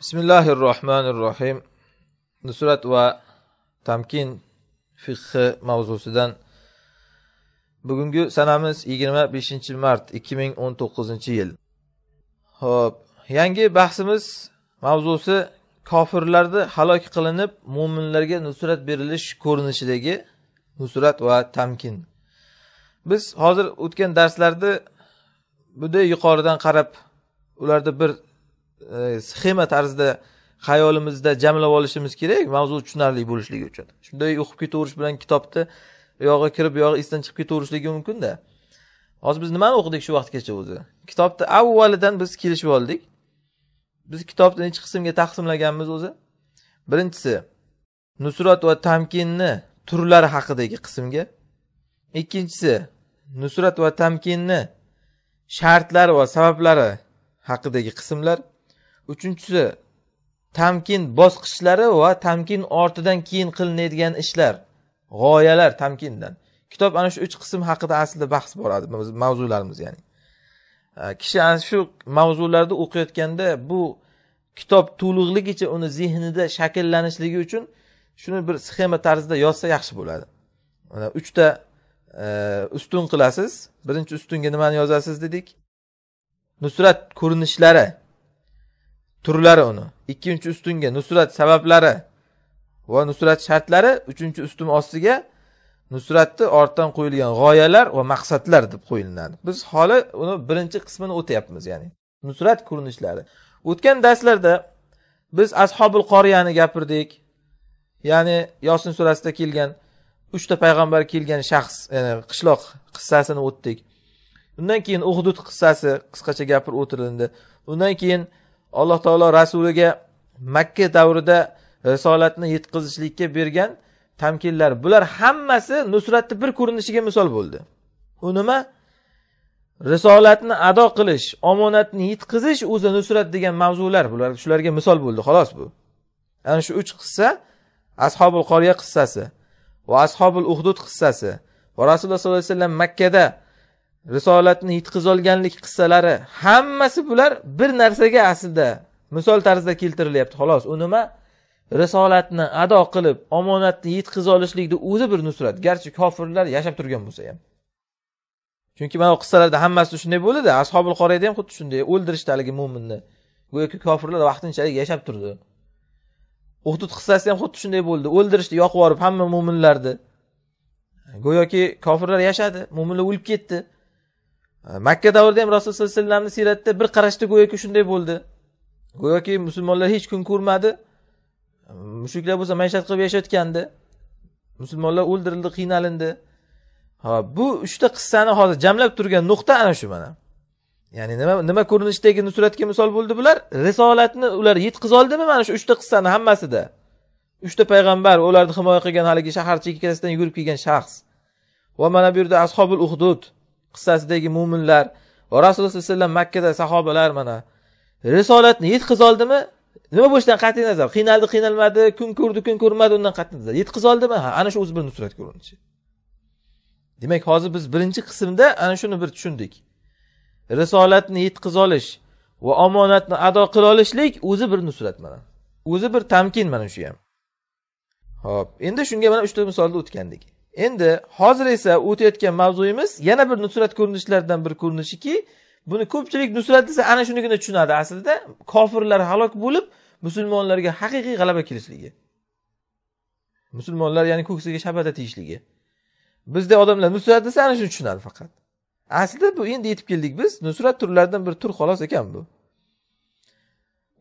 bismillahi rohmanir rohim nusrat va tamkin fiqhi mavzusidan bugungi sanamiz yigirma beshinchi mart ikki ming o'n to'qqizinchi yil ho'p yangi bahsimiz mavzusi kofirlarni halok qilinib mo'minlarga nusrat berilish ko'rinishidagi nusrat va tamkin biz hozir o'tgan darslarda bunday yuqoridan qarab ularda bir E, sxema tarzida xayolimizda jamlab olishimiz kerak mavzu tushunarli bo'lishligi uchun shunday o'qib ketaverish bilan kitobni uyog'i kirib buyog'i esdan chiqib ketaverishligi mumkinda hozir biz nimani o'qidik shu vaqtgacha o'zi kitobni avvalidan biz kelishib oldik biz kitobni nechi qismga taqsimlaganmiz o'zi birinchisi nusrat va tamkinni turlari haqidagi qismga ikkinchisi nusrat va tamkinni shartlari va sabablari haqidagi qismlar uchinchisi tamkin bosqichlari va tamkin ortidan keyin qilinadigan ishlar g'oyalar tamkindan kitob ana shu uch qism haqida aslida bahs boradi mavzularimiz ya'ni kishi ana shu mavzularni o'qiyotganda bu kitob to'liqligicha uni zehnida shakllanishligi uchun shuni bir sxema tarzida yozsa yaxshi bo'ladi mana uchta ustun qilasiz birinchi ustunga nimani yozasiz dedik nusrat ko'rinishlari turlari uni ikkinchi ustunga nusrat sabablari va nusrat shartlari uchinchi ustun ostiga nusratni ortdan qo'yilgan g'oyalar va maqsadlar deb qo'yilinadi biz hali uni birinchi qismini o'tyapmiz ya'ni nusrat ko'rinishlari o'tgan darslarda biz ashobil qoriyani gapirdik ya'ni yosin surasida kelgan uchta payg'ambar kelgan shaxs ya'ni qishloq qissasini o'tdik undan keyin uhdud qissasi qisqacha gapirib o'tilindi undan keyin alloh taolo rasuliga makka davrida risolatni yetkazishlikka bergan tamkinlar bular hammasi nusratni bir ko'rinishiga misol bo'ldi u nima risolatni ado qilish omonatni yetkazish o'zi nusrat degan mavzular bular shularga misol bo'ldi xolos bu ana yani shu uch qissa ashobul qoriya qissasi va ashobul uhdud qissasi va rasululloh sollallohu alayhi vasallam makkada risolatni yetkazolganlik qissalari hammasi bular bir narsaga aslida misol tarzida keltirilyapti xolos u nima risolatni ado qilib omonatni yetkaza olishlikni o'zi bir nusrat garchi kofirlar yashab turgan bo'lsa ham chunki mana bu qissalarda hammasi shunday bo'ladi ashobil qorayda ham xuddi shunday o'ldirishdi haligi mo'minni go'yoki kofirlar vaqtinchalik yashab turdi uhdud qissasi ham xuddi shunday bo'ldi o'ldirishdi yoqib yuborib hamma mo'minlarni go'yoki kofirlar yashadi mo'minlar o'lib ketdi makka davrida ham rasululloh sallallohu alayhi vasallamni siyratida bir qarashda go'yoki shunday bo'ldi go'yoki musulmonlar hech kun ko'rmadi mushriklar bo'lsa maishat qilib yashayotgandi musulmonlar o'ldirildi qiynalindi ha bu uchta qissani hozir jamlab turgan nuqta ana shu mana ya'ni nima nima ko'rinishdagi nusratga misol bo'ldi bular risolatni ular yetkaza oldimi mana shu uchta qissani hammasida uchta payg'ambar ularni himoya qilgan haligi shaharcha yelkasidan yugurib kelgan shaxs va mana bu yerda ashobul uhdud qissasidagi mo'minlar va rasululloh sallallohu alayhi vasallam makkada sahobalar mana risolatni yetkaza oldimi nima bo'lishidan qat'iy nazar qiynaldi qiynalmadi kun ko'rdi kun ko'rmadi undan qat'iy nazar yetkaza oldimi ha ana shu o'zi bir nusrat ko'rinishi demak hozir biz birinchi qismda ana shuni bir tushundik risolatni yetkaza olish va omonatni ado qila olishlik o'zi bir nusrat mana o'zi bir tamkin mana shu ham ho'p endi shunga mana uchta misolda o'tgandik endi hozir esa o'tayotgan mavzuyimiz yana bir nusrat ko'rinishlaridan bir ko'rinishiki buni ko'pchilik nusrat desa ana shunigina tushunadi aslida kofirlar halok bo'lib musulmonlarga haqiqiy g'alaba kelishligi musulmonlar ya'ni ko'ksiga shabada tiyishligi bizda odamlar nusrat desa ana shuni tushunadi faqat aslida bu endi yetib keldik biz nusrat turlaridan bir tur xolos ekan bu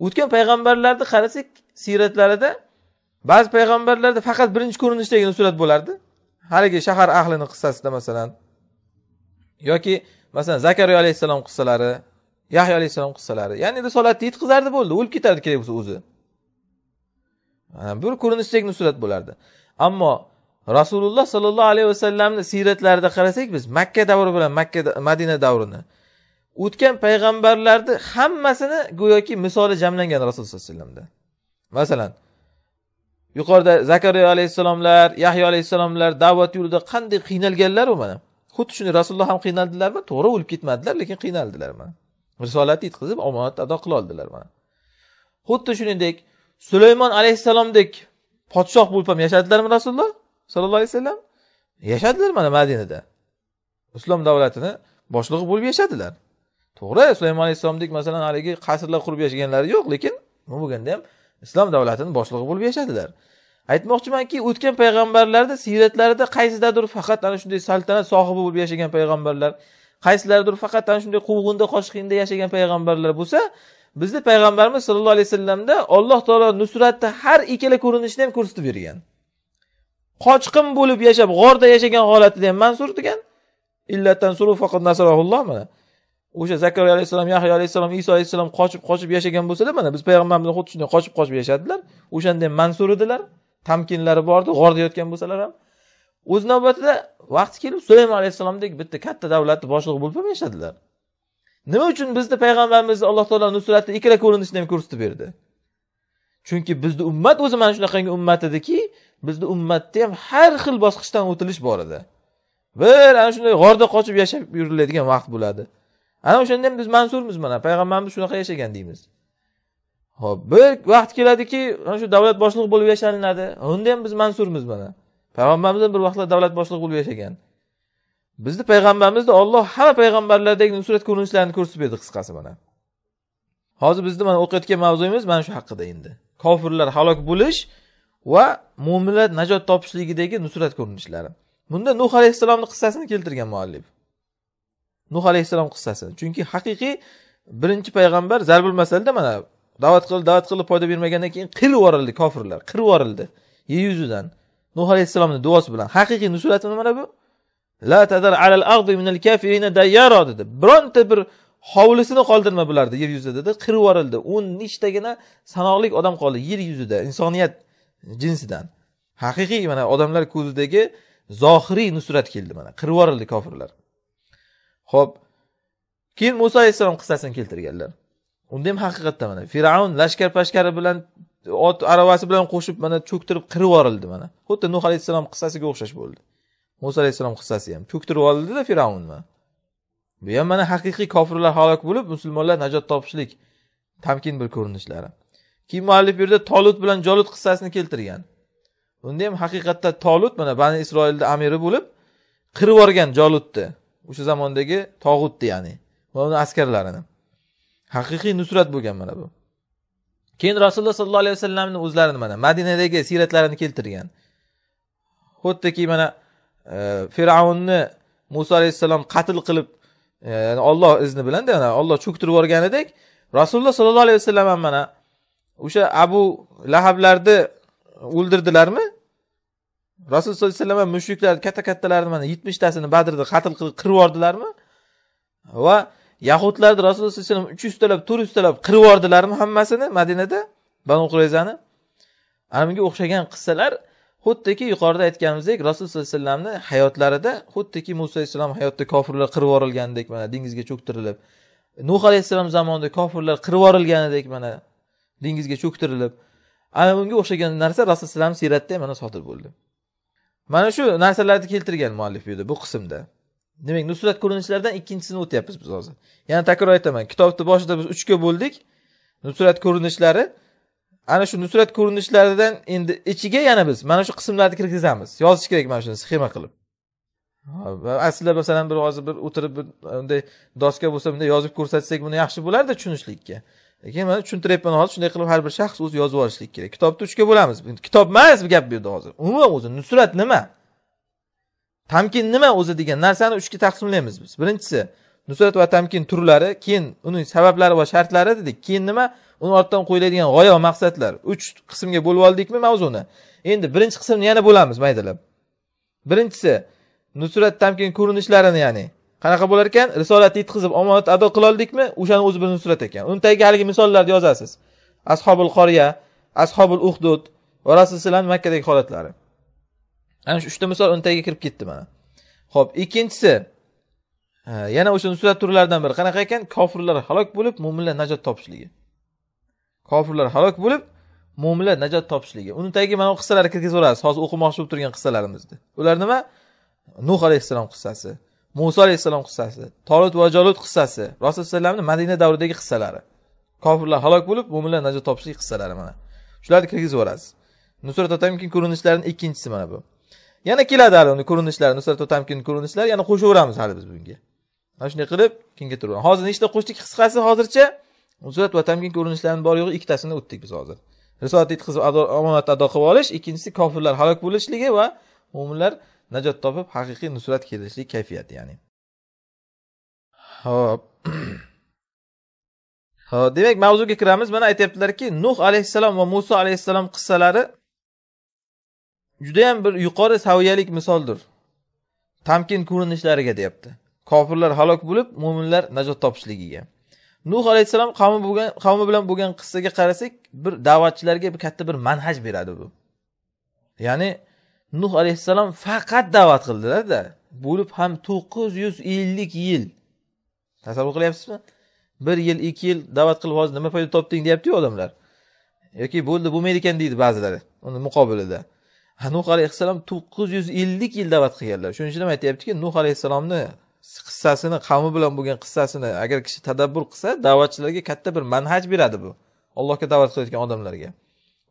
o'tgan payg'ambarlarni qarasak siyratlarida ba'zi payg'ambarlarda faqat birinchi ko'rinishdagi nusrat bo'lardi haligi shahar ahlini qissasida masalan yoki masalan zakariya alayhissalom qissalari yahyo alayhissalom qissalari ya'ni risolatni yetkazardi bo'ldi o'lib ketardi kerak bo'lsa o'zi bir ko'rinishdek nusrat bo'lardi ammo rasululloh sollallohu alayhi vasallamni siyratlarida qarasak biz makka davri bilan makka madina davrini o'tgan payg'ambarlarni hammasini go'yoki misoli jamlangan rasululloh sallallohu alayhi vasallamda masalan yuqorida zakariya alayhissalomlar yahyo alayhissalomlar da'vat yo'lida qanday qiynalganlaru mana xuddi shunday rasululloh ham qiynaldilarmi to'g'ri o'lib ketmadilar lekin qiynaldilar mana risolatni yetkazib omonatni ado qiloldilar mana xuddi shuningdek sulaymon alayhissalomdek podshoh bo'lib ham yashadilarmi rasululloh sollallohu alayhi vasallam yashadilar mana madinada islom davlatini boshlig'i bo'lib yashadilar to'g'ri sulaymon alayhissalomdek masalan haligi qasrlar qurib yashaganlari yo'q lekin nima bo'lganda ham islom davlatini boshlig'i bo'lib yashadilar aytmoqchimanki o'tgan payg'ambarlarda siyratlarida qaysidadir faqat ana shunday saltanat sohibi bo'lib yashagan payg'ambarlar qaysilaridir faqat ana shunday quvg'inda qochqinda yashagan payg'ambarlar bo'lsa bizni payg'ambarimiz sollallohu alayhi vasallamda alloh taolo nusratni har ikkala ko'rinishini ham ko'rsatib bergan qochqin bo'lib yashab g'orda yashagan holatida ham mansur degan illatdan mana o'sha zakariya alayhissalom yahyo alayhissalom iso alayhissalom qochib qochib yashagan bo'lsalar mana biz payg'ambarimiz xuddi shunday qochib qochib yashadilar o'shanda ham mansur edilar tamkinlari bor edi g'orda yotgan bo'lsalar ham o'z navbatida vaqti kelib sulaymon alayhissalomdek bitta katta davlatni boshlig'i bo'lib ham yashadilar nima uchun bizni payg'ambarimizni alloh taolo nusratni ikkala ko'rinishda ham ko'rsatib berdi chunki bizni ummat o'zi mana shunaqangi ummat ediki bizni ummatda ham har xil bosqichdan o'tilish bor edi bir ana shunday g'orda qochib yashab yuriladigan vaqt bo'ladi ana o'shanda ham biz mansurmiz mana payg'ambarimiz shunaqa yashagan deymiz ho'p bir vaqt keladiki ana shu davlat boshlig'i bo'lib yashalinadi unda ham biz mansurmiz mana payg'ambarimiz bir vaqtlar davlat boshlig'i bo'lib yashagan bizni payg'ambarimizni olloh hamma payg'ambarlardagi nusrat ko'rinishlarini ko'rsatib berdi qisqasi mana hozir bizni mana o'qiyotgan mavzuyimiz mana shu haqida endi kofirlar halok bo'lish va mo'minlar najot topishligidagi nusrat ko'rinishlari bunda nuh alayhissalomni qissasini keltirgan muallif nuh alayhissalom qissasi chunki haqiqiy birinchi payg'ambar zarbul masalda mana da'vat qilib da'vat qilib foyda bermagandan keyin qirib yuborildi kofirlar qirib yuborildi yer yuzidan nuh alayhissalomni duosi bilan haqiqiy nusratimi mana bu la tadar alal ardi minal kafirina dayyaro dedi bironta bir hovlisini qoldirma bularni yer yuzida dedi qirib yuborildi o'n nechtagina sanoqli odam qoldi yer yuzida insoniyat jinsidan haqiqiy mana odamlar ko'zidagi zohiriy nusrat keldi mana qirib yuborildi kofirlar ho'p keyin muso alayhissalom qissasini keltirganlar unda ham haqiqatda mana fir'avn lashkar pashkari bilan ot aravasi bilan qo'shib mana cho'ktirib qirib yuborildi mana xuddi nuh alayhissalom qissasiga o'xshash bo'ldi muso alayhissalom qissasi ham cho'ktirib olindida fir'avnni bu ham mana haqiqiy kofirlar halok bo'lib musulmonlar najot topishlik tamkin bir ko'rinishlari keyin muallif bu yerda tolut bilan jolut qissasini keltirgan unda ham haqiqatda tolut mana bani isroilni amiri bo'lib qirib yuborgan jolutni o'sha zamondagi tog'utni ya'ni va uni askarlarini haqiqiy nusrat bo'lgan mana bu keyin rasululloh sollallohu alayhi vasallamni o'zlarini mana madinadagi siyratlarini keltirgan xuddiki mana e, fir'avnni muso alayhissalom qatl qilib e, olloh izni bilanda mana olloh cho'ktirib yuborganidek rasululloh sollallohu alayhi vasallam ham mana o'sha abu lahablarni o'ldirdilarmi rasululloh sollallohu alayhi vasallam mushriklar katta kattalarni mana yetmishtasini badrda qatl qilib qirib yubordilarmi va yahudlarni rasululloh sallallohu alayhi vasallam uch yuztalab to'rt yuztalab qirib yubordilarmi hammasini madinada banu qurayzani ana bunga o'xshagan qissalar xuddiki yuqorida aytganimizdek rasululloh sallallohu alayhi vasallamni hayotlarida xuddiki muso alayhissalom hayotda kofirlar qirib yuborilgandek mana dengizga cho'ktirilib nuh alayhissalom zamonida kofirlar qirib yuborilganidek mana dengizga cho'ktirilib ana bunga o'xshagan narsa rasululloh alayhi vasallam siyratda mana sodir bo'ldi mana shu narsalarni keltirgan muallif bu yerda bu qismda demak nusrat ko'rinishlaridan ikkinchisini o'tyapmiz biz hozir yana takror aytaman kitobni boshida biz uchga bo'ldik nusrat ko'rinishlari ana shu nusrat ko'rinishlaridan endi ichiga yana biz mana shu qismlarni kirgizamiz yozish kerak mana shuni sxema qilib aslida masalan bir hozir bir o'tirib bir unday doska bo'lsa bunday yozib ko'rsatsak buni yaxshi bo'lardi tushunishlikka lekin man tushuntiryapman hozir shunday qilib har bir shaxs o'zi yozib yuborishlik kerak kitobni uchga bo'lamiz kitob emas bu gap bu yerda hozir umuman o'zi nusrat nima tamkin nima o'zi degan narsani uchga taqsimlaymiz biz birinchisi nusrat va tamkin turlari keyin uning sabablari va shartlari dedik keyin nima uni ortidan qo'yiladigan g'oya va maqsadlar uch qismga bo'lib oldikmi mavzuni endi birinchi qismni yana bo'lamiz maydalab birinchisi nusrat tamkin ko'rinishlarini ya'ni qanaqa bo'lar ekan risolatni yetkazib omonat ado oldikmi o'shani o'zi bir surat ekan uni tagiga haligi misollarni yozasiz ashobul qoriya ashobul uhdud va rasulullohni makkadagi holatlari ana shu uchta misol uni tagiga kirib ketdi mana ho'p ikkinchisi yana o'sha nusrat turlaridan biri qanaqa ekan kofirlar halok bo'lib mo'minlar najot topishligi kofirlar halok bo'lib mo'minlar najot topishligi uni tagiga mana bu qissalarni kirgizib hozir o'qimoqchi bo'lib turgan qissalarimizni ular nima nuh alayhissalom qissasi muso alayhissalom qissasi tolut va jolut qissasi rasululloh alayhivasallamni madina davridagi qissalari kofirlar halok bo'lib mo'minlar najot topishlik qissalari mana shularni kirgizib yuborasiz nusrat otamkin ko'rinishlarini ikkinchisi mana bu yana keladi hali uni ko'rinishlari nusrat otamkin ko'rinishlari yana qo'shaveramiz hali biz bunga mana shunday qilib kengaytirib hozir nechta qo'shdik qisqasi hozircha nusrat vatamkin ko'rinishlarini bor yo'g'i ikkitasini o'tdik biz hozir risolat yetkazib omonatni ado qilib olish ikkinchisi kofirlar halok bo'lishligi va mo'minlar najot topib haqiqiy nusrat kelishlik kayfiyati ya'ni ho'p ho'p demak mavzuga kiramiz mana aytyaptilarki nuh alayhissalom va muso alayhissalom qissalari judayam bir yuqori saviyalik misoldir tamkin ko'rinishlariga deyapti kofirlar halok bo'lib mo'minlar najot topishligiga nuh alayhissalom qavmi bo'lgan qavmi bilan bo'lgan qissaga qarasak bir da'vatchilarga bir katta bir manhaj beradi bu ya'ni nuh alayhissalom faqat da'vat qildilarda bo'lib ham to'qqiz yuz ellik yil tasavvur qilyapsizmi bir yil ikki yil da'vat qilib hozir nima foyda topding deyaptiyu odamlar yoki bo'ldi bo'lmaydi ekan deydi ba'zilari uni muqobilida nuh alayhissalom to'qqiz yuz ellik yil da'vat qilganlar shuning uchun ham aytyaptiki nuh alayhissalomni qissasini qavmi bilan bo'lgan qissasini agar kishi tadabbur qilsa da'vatchilarga katta bir manhaj beradi bu allohga da'vat qilayotgan odamlarga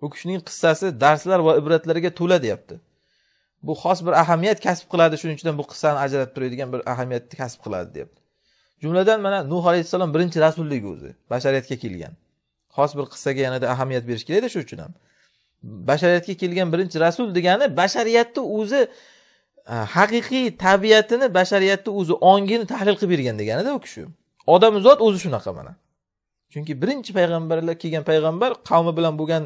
u kishining qissasi darslar va ibratlarga to'la deyapti bu xos bir ahamiyat kasb qiladi shuning uchun bu qissani ajratib turadigan bir ahamiyatni kasb qiladi deyapti jumladan mana nuh alayhissalom birinchi rasulligi o'zi bashariyatga kelgan xos bir qissaga yanada ahamiyat berish kerakda shu uchun ham bashariyatga kelgan birinchi rasul degani bashariyatni o'zi e, haqiqiy tabiatini bashariyatni o'zi ongini tahlil qilib bergan deganida u kishi odam o'zi shunaqa mana chunki birinchi payg'ambarlar kelgan payg'ambar qavmi bilan bo'lgan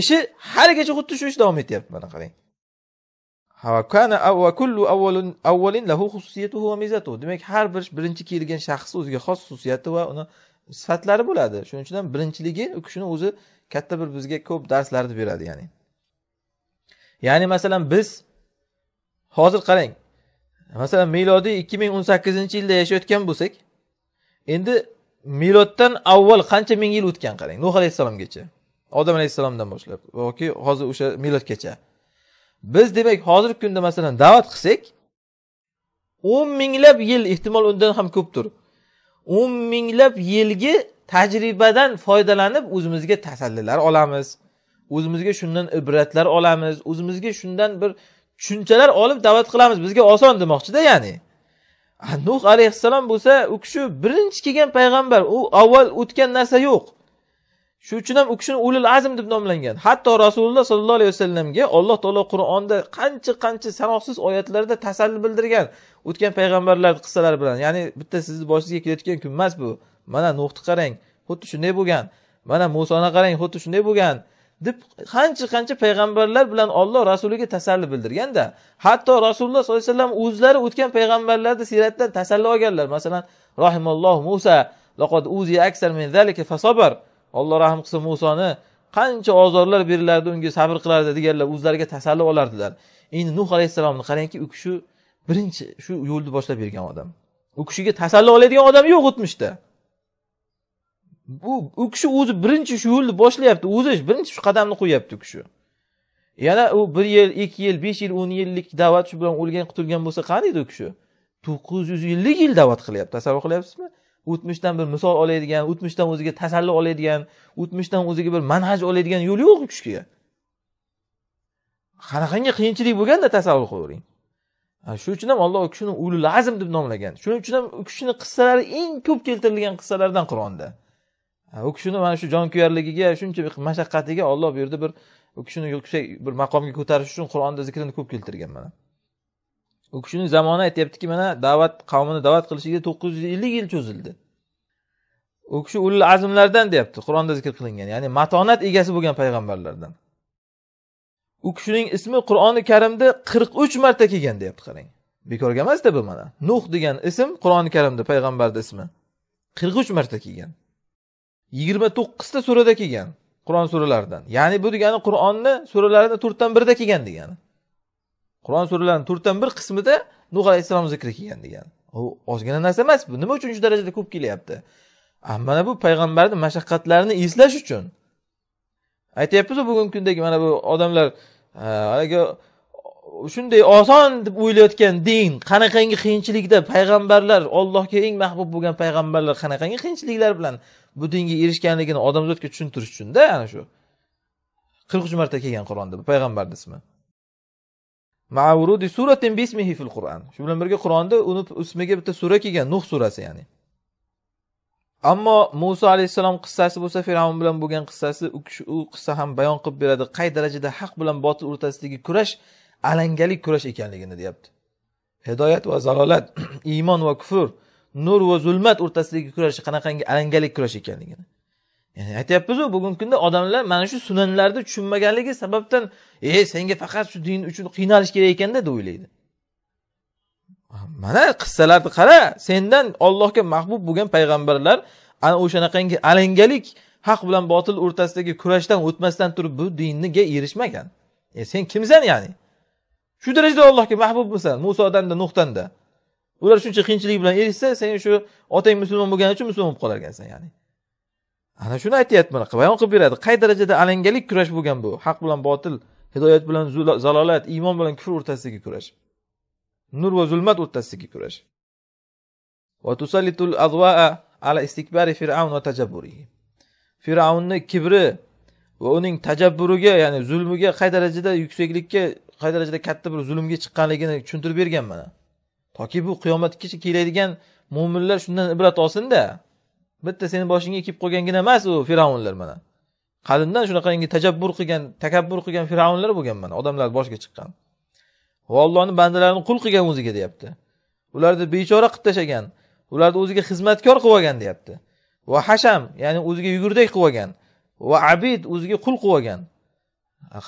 ishi haligacha xuddi shu ish davom etyapti mana qarang demak har bir birinchi kelgan shaxsni o'ziga xos xususiyati va uni sifatlari bo'ladi shuning uchun ham birinchiligi u kishini o'zi katta bir bizga ko'p darslarni beradi ya'ni ya'ni masalan biz hozir qarang masalan milodiy ikki ming o'n sakkizinchi yilda yashayotgan bo'lsak endi miloddan avval qancha ming yil o'tgan qarang nuh alayhissalomgacha odam alayhissalomdan boshlab yoki hozir o'sha milodgacha biz demak hozirgi kunda masalan da'vat qilsak o'n minglab yil ehtimol undan ham ko'pdir o'n minglab yilgi tajribadan foydalanib o'zimizga tasallilar olamiz o'zimizga shundan ibratlar olamiz o'zimizga shundan bir tushunchalar olib da'vat qilamiz bizga oson demoqchida ya'ni nuh alayhissalom bo'lsa u kishi birinchi kelgan payg'ambar u avval o'tgan narsa yo'q shu uchun ham u kishini ulul azm deb nomlangan hatto rasululloh sollallohu alayhi vasallamga alloh taolo qur'onda qancha qancha sanoqsiz oyatlarda tasalli bildirgan o'tgan payg'ambarlar qissalari bilan ya'ni bitta sizni boshingizga kelayotgan kun emas bu mana nuhni qarang xuddi shunday bo'lgan mana musoni qarang xuddi shunday bo'lgan deb qancha qancha payg'ambarlar bilan olloh rasuliga tasalli bildirganda hatto rasululloh sollallohu alayhi vasallam o'zlari o'tgan payg'ambarlarni siyratidan tasalli olganlar masalan rohimalloh musa laqad aksar min olloh rahm qilsin musoni qancha ozorlar berilardi unga sabr qilardi deganlar o'zlariga tasalli olardilar endi nuh alayhissalomni qarangki u kishi birinchi shu yo'lni boshlab bergan odam u kishiga tasalli oladigan odam yo'q o'tmishda bu u kishi o'zi birinchi shu yo'lni boshlayapti o'zi birinchi shu qadamni qo'yyapti u kishi yana u bir yil ikki yil besh yil o'n yillik da'vat shu bilan o'lgan qutulgan bo'lsa edi u kishi to'qqiz yuz ellik yil da'vat qilyapti tasavvur qilyapsizmi o'tmishdan bir misol oladigan o'tmishdan o'ziga tasalli oladigan o'tmishdan o'ziga bir manhaj oladigan yo'l yo'q u kishiga qanaqangi qiyinchilik bo'lganda tasavvur qilavering shuning uchun ham alloh u kishini ulul azm deb nomlagan shuning uchun ham u kishini qissalari eng ko'p keltirilgan qissalardan qur'onda u kishini mana shu jonkuyarligiga shuncha mashaqqatiga olloh bu yerda bir u kishini yuksak bir maqomga ko'tarish uchun qur'onda zikrini ko'p keltirgan mana u kishini zamoni aytyaptiki mana da'vat qavmini da'vat qilishiga to'qqiz yuz ellik yil cho'zildi u kishi ul azmlardan deyapti qur'onda zikr qilingan ya'ni matonat egasi bo'lgan payg'ambarlardan u kishining ismi qur'oni karimda qirq uch marta kelgan deyapti qarang bekorga emasda bu mana nuh degan ism qur'oni karimda payg'ambarni ismi qirq uch marta kelgan yigirma to'qqizta surada kelgan qur'on suralaridan ya'ni bu degani qur'onni suralarini to'rtdan birida kelgan degani qur'on suralarini to'rtdan bir qismida nuh alayhissalom zikri kelgan degan u ozgina narsa emas bu nima uchun shu darajada ko'p kelyapti ah, mana bu payg'ambarni mashaqqatlarini eslash uchun aytyapmizu bugungi kundagi mana bu odamlar haligi shunday oson deb o'ylayotgan din qanaqangi qiyinchilikda payg'ambarlar ollohga eng mahbub bo'lgan payg'ambarlar qanaqangi qiyinchiliklar bilan bu dinga erishganligini odamzodga tushuntirish uchunda ana shu qirq uch marta kelgan qur'onda bu payg'ambarni ismi maurudi suratin bismihi fil qur'an shu bilan birga qur'onda uni ismiga bitta sura kelgan nuh surasi ya'ni ammo muso alayhissalom qissasi bo'lsa fir'avn bilan bo'lgan qissasi u kishi u qissa ham bayon qilib beradi qay darajada haq bilan botil o'rtasidagi kurash alangali kurash ekanligini deyapti hidoyat va zalolat iymon va kufr nur va zulmat o'rtasidagi kurash qanaqangi alangali kurash ekanligini ya'ni aytyapmizu bugungi kunda odamlar mana shu sunanlarni tushunmaganligi sababdan e senga faqat shu din uchun qiynalish kerak ekanda deb o'ylaydi mana qissalarni qara sendan ollohga mahbub bo'lgan payg'ambarlar ana o'shanaqangi alangalik haq bilan botil o'rtasidagi kurashdan o'tmasdan turib bu dinga erishmagan e sen kimsan ya'ni shu darajada allohga mahbubmisan musodanda nuhdanda ular shuncha qiyinchilik bilan erishsa sen shu otang musulmon bo'lgani uchun musulmon bo'lib qolar ekansan ya'ni ana shuni aytyapti mana bayon qilib beradi qay darajada alangalik kurash bo'lgan bu haq bilan botil hidoyat bilan zalolat iymon bilan kufr o'rtasidagi kurash nur va zulmat o'rtasidagi kurash ala istikbari va fir'avnni kibri va uning tajabburiga ya'ni zulmiga qay darajada yuksaklikka qay darajada katta bir zulmga chiqqanligini tushuntirib bergan mana toki bu qiyomatgacha keladigan mo'minlar shundan ibrat olsinda bitta seni boshingga kelib qolgangina emas u fir'avnlar mana qadimdan shunaqangi tajabbur qilgan takabbur qilgan fir'avnlar bo'lgan mana odamlar boshiga chiqqan va allohni bandalarini qul qilgan o'ziga deyapti ularni bechora qilib tashlagan ularni o'ziga xizmatkor qilib olgan deyapti va hasham ya'ni o'ziga yugurdak qilib olgan va abid o'ziga qul qilib olgan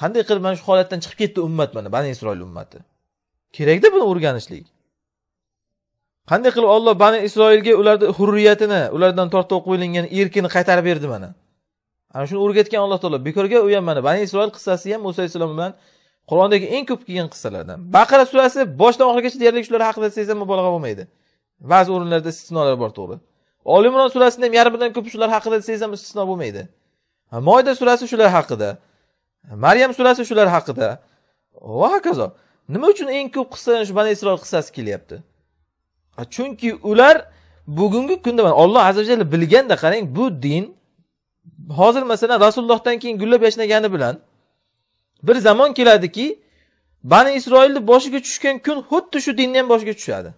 qanday qilib mana shu holatdan chiqib ketdi ummat mana bani isroil ummati kerakda buni o'rganishlik qanday qilib olloh bani isroilga ularni hurriyatini ulardan tortib qo'yilgan erkini qaytarib berdi mana ana shuni o'rgatgan alloh taolo bekorga u ham mana bani isroil qissasi ham muso alayhissalom bilan qur'ondagi eng ko'p kelgan qissalardan baqara surasi boshidan oxirigacha deyarli shular haqida desangiz ham mubolag'a bo'lmaydi ba'zi o'rinlarda istisnolar bor to'g'ri olimron imron surasini ham yarmidan ko'pi shular haqida desangiz ham istisno bo'lmaydi moyda surasi shular haqida maryam surasi shular haqida va hokazo nima uchun eng ko'p qissa shu bani isroil qissasi kelyapti chunki ular bugungi kunda olloh azza vajalla bilganda qarang bu din hozir masalan rasulullohdan keyin gullab yashnagani bilan bir zamon keladiki bani isroilni boshiga tushgan kun xuddi shu dinni ham boshiga tushadi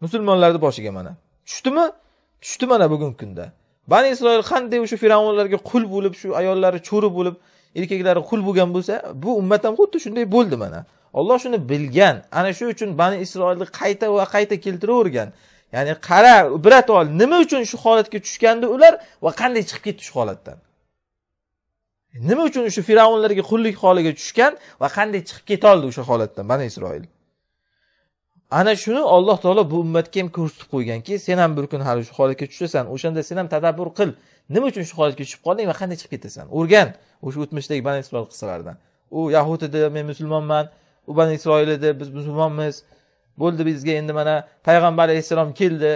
musulmonlarni boshiga mana tushdimi tushdi mana bugungi kunda bani isroil qanday o'sha firavnlarga qul bo'lib shu ayollari cho'ri bo'lib erkaklari qul bo'lgan bo'lsa bu ummat ham xuddi shunday bo'ldi mana olloh shuni bilgan ana shu uchun bani isroilni qayta va qayta keltiravergan ya'ni qara ibrat ol nima uchun shu holatga tushgandi ular va qanday chiqib ketdi shu holatdan nima uchun o'sha fir'avnlarga qullik holiga tushgan va qanday chiqib ketoldi o'sha holatdan bani isroil ana shuni alloh taolo bu ummatga ham ko'rsatib qo'yganki sen ham bir kun hali shu holatga tushasan o'shanda sen ham tadabbur qil nima uchun shu holatga tushib qolding va qanday chiqib ketasan o'rgan o'sha o'tmishdagi bani isroil qissalaridan u yahud edi men musulmonman u bani isroil edi biz musulmonmiz bo'ldi bizga endi mana payg'ambar alayhissalom keldi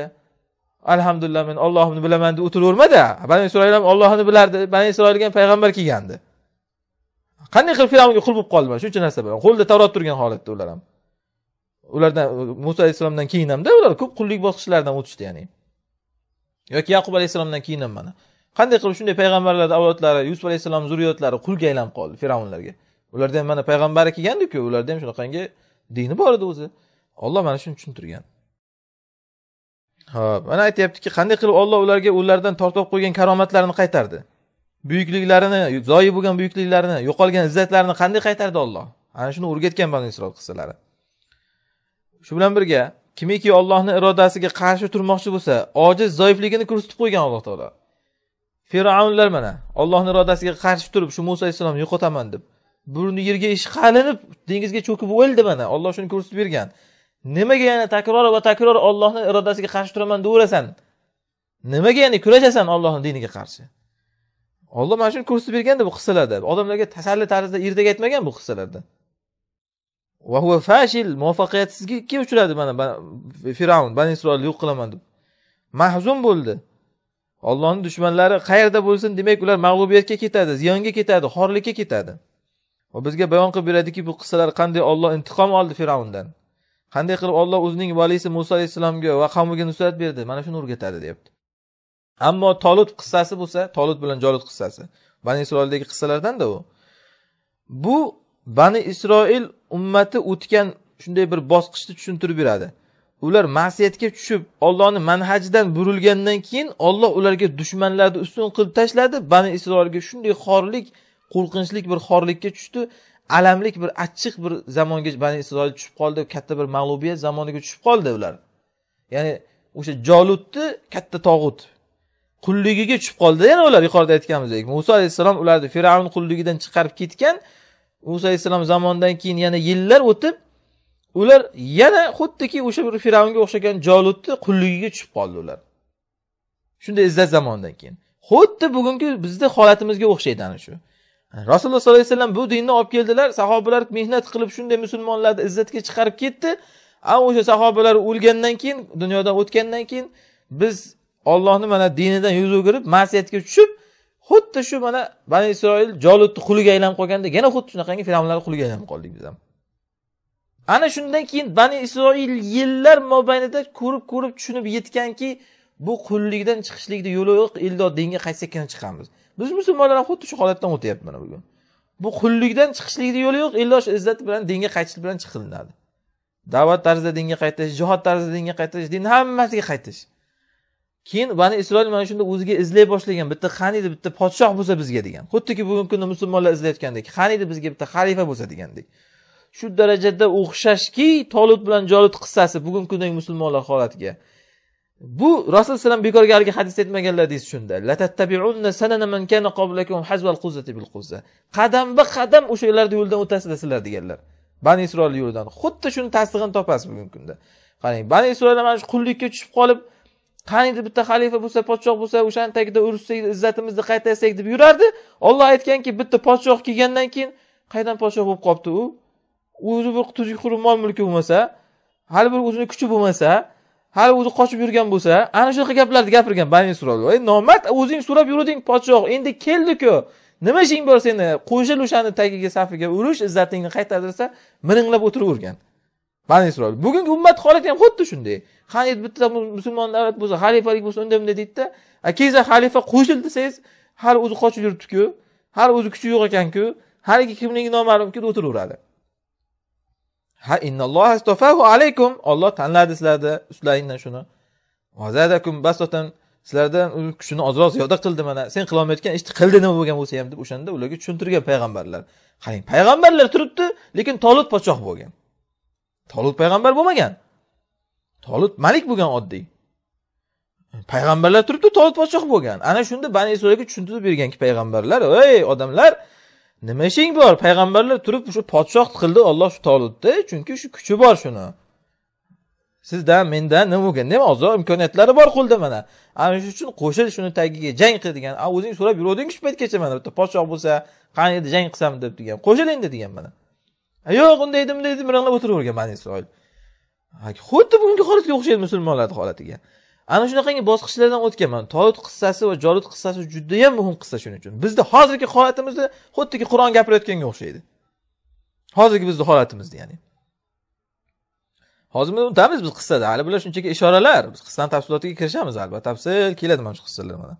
alhamdulillah men ollohimni bilaman deb o'tiravermada bani isroil ham ollohini bilardi bani isroilga ham payg'ambar kelgandi qanday qilib fir'avnga qul bo'lib qoldi mana shuncha narsa bilan qo'lida tavrot turgan holatda ular ham ulardan muso alayhissalomdan keyin hamda ular ko'p qullik bosqichlaridan o'tishdi ya'ni yoki yaqub alayhissalomdan keyin ham mana qanday qilib shunday payg'ambarlarni avlodlari yusuf alayhissalomni zurriyotlari qulga aylanib qoldi fir'avnlarga ularda ham mana payg'ambari kelgandiku ularda ham shunaqangi dini bor edi o'zi olloh mana shuni tushuntirgan ho'p mana aytyaptiki qanday qilib olloh ularga ulardan tortib qo'ygan karomatlarini qaytardi buyukliklarini zoyi bo'lgan buyukliklarini yo'qolgan izzatlarini qanday qaytardi olloh ana shuni o'rgatgan bani isroil qissalari shu bilan birga kimiki ollohni irodasiga qarshi turmoqchi bo'lsa ojiz zoifligini ko'rsatib qo'ygan alloh taolo fir'avnlar mana ollohni irodasiga qarshi turib shu muso alayhissalomni yo'qotaman deb burni yerga ishqalinib dengizga cho'kib o'ldi mana olloh shuni ko'rsatib bergan nimaga yana takror va takror ollohni irodasiga qarshi turaman deyaverasan nimaga ya'ni kurashasan ollohni diniga qarshi olloh mana shuni ko'rsatib berganda bu qissalarda odamlarga tasalli tarzida ertak aytmagan bu qissalarda va fashil muvaffaqiyatsizlikka uchradi mana fir'avn bani isroilni yo'q qilaman deb mahzun bo'ldi ollohni dushmanlari qayerda bo'lsin demak ular mag'lubiyatga ketadi ziyonga ketadi xorlikka ketadi va bizga bayon qilib beradiki bu qissalar qanday olloh intiqom oldi fir'avndan qanday qilib olloh o'zining valisi muso alayhissalomga va qavmiga nusrat berdi mana shuni o'rgatadi deyapti ammo tolut qissasi bo'lsa tolut bilan jolut qissasi bani isroildagi qissalardanda u bu bani isroil ummati o'tgan shunday bir bosqichni tushuntirib beradi ular ma'siyatga tushib ollohni manhajidan burilgandan keyin olloh ularga dushmanlarni ustun qilib tashladi bani isroilga shunday xorlik qo'rqinchli bir xorlikka tushdi alamlik bir achchiq bir zamonga bani isroil tushib qoldi katta bir mag'lubiyat zamoniga tushib qoldi ular ya'ni o'sha jolutni katta tog'ut qulligiga tushib qoldi yana ular yuqorida aytganimizdek muso alayhissalom ularni fir'avn qulligidan chiqarib ketgan muso alayhissalom zamonidan keyin yana yillar o'tib ular yana xuddiki o'sha bir fir'avnga o'xshagan jolutni qulligiga tushib qoldi ular shunday izzat zamondan keyin xuddi bugungi bizni holatimizga o'xshaydi ana shu rasululloh sollallohu alayhi vasallam bu dinni olib keldilar sahobalar mehnat qilib shunday musulmonlarni izzatga chiqarib ketdi a o'sha sahobalar o'lgandan keyin dunyodan o'tgandan keyin biz ollohni mana dinidan yuz o'girib ma'siyatga tushib xuddi shu mana bani isroil jolutni quliga aylanib qolganda yana xuddi shunaqangi fir'avnlarni quliga aylanib qoldik biz ham ana shundan keyin bani isroil yillar mobaynida ko'rib ko'rib tushunib yetganki bu qullikdan chiqishlikni yo'li yo'q illo dinga qaytsakkina chiqamiz biz musulmonlar ham xuddi shu holatdan o'tyapti mana bugun bu qullikdan chiqishlikni yo'li yo'q illo shu izzat bilan dinga qaytishlik bilan chiqilinadi da'vat tarzida dinga qaytish jihod tarzida dinga qaytish dinni hammasiga qaytish keyin bani isroil mana shunda o'ziga izlay boshlagan bitta qaniydi bitta podshoh bo'lsa bizga degan xuddiki bugungi kunda musulmonlar izlayotgandek qaniydi bizga bitta xalifa bo'lsa degandek shu darajada o'xshashki tolut bilan jolut qissasi bugungi kundagi musulmonlar holatiga bu rasul vasallam bekorga haligi hadis aytmaganlar deysiz shunda qadamba qadam o'shalarni yo'lidan o'tasizlar sizlar deganlar bani isroil yo'lidan xuddi shuni tasdig'ini topasiz bugungi kunda qarang bani isroil mana shu qullikka tushib qolib qaniydi bitta xalifa bo'lsa podshoh bo'lsa o'shani tagida urushsak izzatimizni qaytarsak deb yurardi olloh aytganki bitta podshoh kelgandan keyin qaydan podshoh bo'lib qolibdi u o'zi bir tuzuk xurib mol mulki bo'lmasa hali bir o'zini kuchi bo'lmasa hali o'zi qochib yurgan bo'lsa ana shunaqa gaplarni gapirgan bani isroil ey nomard o'zing so'rab yuruvding podshoh endi keldiku nima ishing bor seni qo'shil o'shani tagiga safiga urush izzatingni qaytar desa miringlab o'tiravergan bani isroil bugungi ummat holati ham xuddi shunday endi bitta musulmon davlat bo'lsa xalifalik bo'lsa unday bunday deydida keza xalifa qo'shil desangiz hali o'zi qochib yuribdiku hali o'zi kuchi yo'q ekanku haligi kimligi noma'lumku deb o'tiraveradi ha innalloha astofahu alaykum olloh tanladi sizlarni ustlaringdan shuni vazadakum bastotan sizlardan u kuchini ozroq ziyoda qildi mana sen qilolmayotgan ishni qildi nima bo'lgan bo'lsa ham deb o'shanda ularga tushuntirgan payg'ambarlar qarang payg'ambarlar turibdi lekin tolut podshoh bo'lgan tolut payg'ambar bo'lmagan tolut malik bo'lgan oddiy payg'ambarlar turibdi tolut podshoh bo'lgan ana shunda bani isroilga tushuntirib berganki payg'ambarlar ey odamlar nima ishing bor payg'ambarlar turib shu podshoh qildi olloh shu tolibni chunki shu kuchi bor shuni sizda menda nima bo'lgan nima ozroq imkoniyatlari bor qo'lda mana ana shu uchun qo'shil shuni tagiga jang qil degan a o'zing so'rab yuruvding shu paytgacha mana bitta podshoh bo'lsa qani endi jang qilsam deb degan qo'shil endi degan mana yo'q unday edim bunday o'tiravergan bani isroil xuddi bugungi holatga o'xshaydi musulmonlarni holatiga ana shunaqangi bosqichlardan o'tganman tolut qissasi va jolut qissasi judayam muhim qissa shuning uchun bizni hozirgi holatimizda xuddiki qur'on gapirayotganga o'xshaydi hozirgi bizni holatimizda ya'ni hozir biz o'tamiz biz qissada hali bular shunchaki ishoralar biz qissani tafsilotiga kirishamiz albatta tafsil keladi mana shu qissalar mana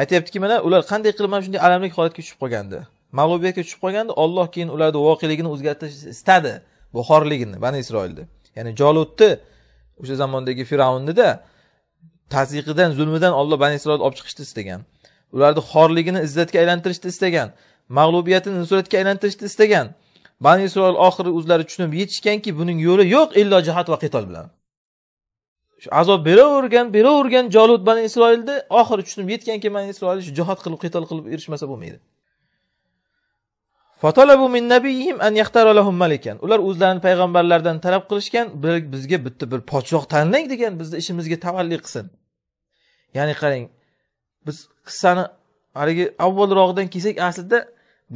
aytyaptiki mana ular qanday qilib mana shunday alamlik holatga tushib qolgandi mag'lubiyatga tushib qolgandi olloh keyin ularni voqeligini o'zgartirish istadi bu xorligini bani isroilni ya'ni jolutni o'sha zamondagi fir'avnnida tasdiqidan zulmidan olloh bani isroil olib chiqishni istagan ularni xorligini izzatga aylantirishni istagan mag'lubiyatini nusratga aylantirishni istagan bani isroil oxiri o'zlari tushunib yetishganki buning yo'li yo'q illo jihat va qitol bilan shu azob beravergan beravergan jolud bani isroilni oxiri tushunib yetganki bani isroil shu jihod qilib qitol qilib erishmasa bo'lmaydi Fatalabu min nabiyihim an yaxtara lahum malikan. Ular o'zlarini payg'ambarlardan talab qilishgan, bir bizga bitta bir podshoh tanlang degan, bizni ishimizga tavalli qilsin. Ya'ni qarang, biz qissani haligi avvalrog'idan kelsak, aslida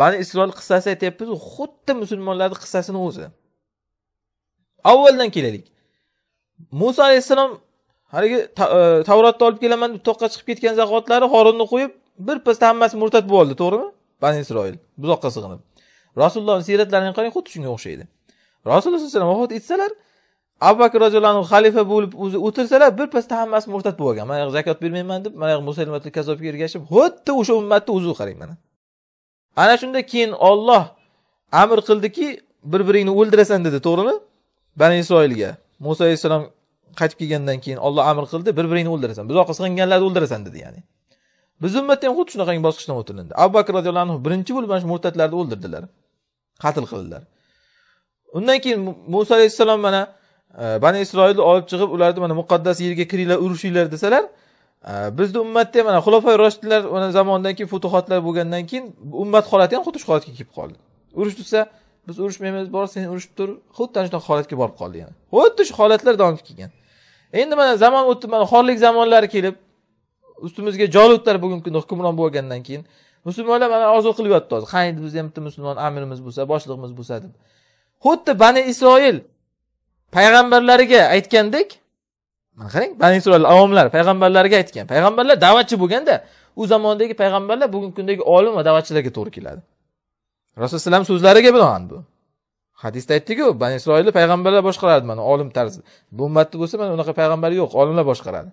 Bani Isroil qissasi aytyapmiz, xuddi musulmonlarni qissasini o'zi. Avvaldan kelaylik. muso alayhissalom haligi e, Tavrotni olib kelaman deb toqqa chiqib ketgan zahotlari Xoronni qo'yib, birpasda hammasi murtad bo'ldi, to'g'rimi? Bani Isroil buzoqqa sig'inib. rasulullohni siyratlarini qarang xuddi shunga o'xshaydi rasululloh sallallohu alayhi vasallam vafot etsalar abu bakr roziyallohu anhu xalifa bo'lib o'zi o'tirsalar birpasda hammasi murtad bo'lib olgan mana zakot bermayman deb mana musalmatul kazobga ergashib xuddi o'sha ummatni o'zi qarang mana ana shunda keyin olloh amr qildiki bir biringni o'ldirasan dedi to'g'rimi bani isroilga muso alayhissalom qaytib kelgandan keyin olloh amr qildi bir biringni o'ldirasan buzoqqa sig'inganlarni o'ldirasan dedi ya'ni biz ummatda ham xuddi shunaqangi bosqichdan o'tilindi abu bakr roziyallohu anhu birinchi bo'lib mana shu murtadlarni o'ldirdilar qatl qildilar undan keyin muso alayhissalom mana e, bani isroilni olib chiqib ularni mana muqaddas yerga kiringlar urushinglar desalar e, bizni ummatda mana xulofay roshidlar zamonidan keyin futuhotlar bo'lgandan keyin ummat holati ham xuddi shu holatga kelib qoldi urush tursa biz urushmaymiz bor sen urushib tur xuddi ana shunaqa holatga borib qoldi yana xuddi shu holatlar davom etib kelgan endi mana zamon o'tdi mana xorlik zamonlari kelib ustimizga jolutlar bugungi kunda hukmron bo'lgandan keyin musulmonlar mana orzu qilib hozir qani bizni ham bitta musulmon amirimiz bo'lsa boshlig'imiz bo'lsa deb xuddi bani isroil payg'ambarlariga aytgandek mana qarang bani isroil avomlar payg'ambarlarga aytgan payg'ambarlar da'vatchi bo'lganda u zamondagi payg'ambarlar bugungi kundagi olim va da'vatchilarga to'g'ri keladi rasululloh alayhi vasallam so'zlariga binoan bu hadisda aytdiku bani isroilni payg'ambarlar boshqarardi mana olim tarzida bu ummatni bo'lsa mana unaqa payg'ambar yo'q olimlar boshqaradi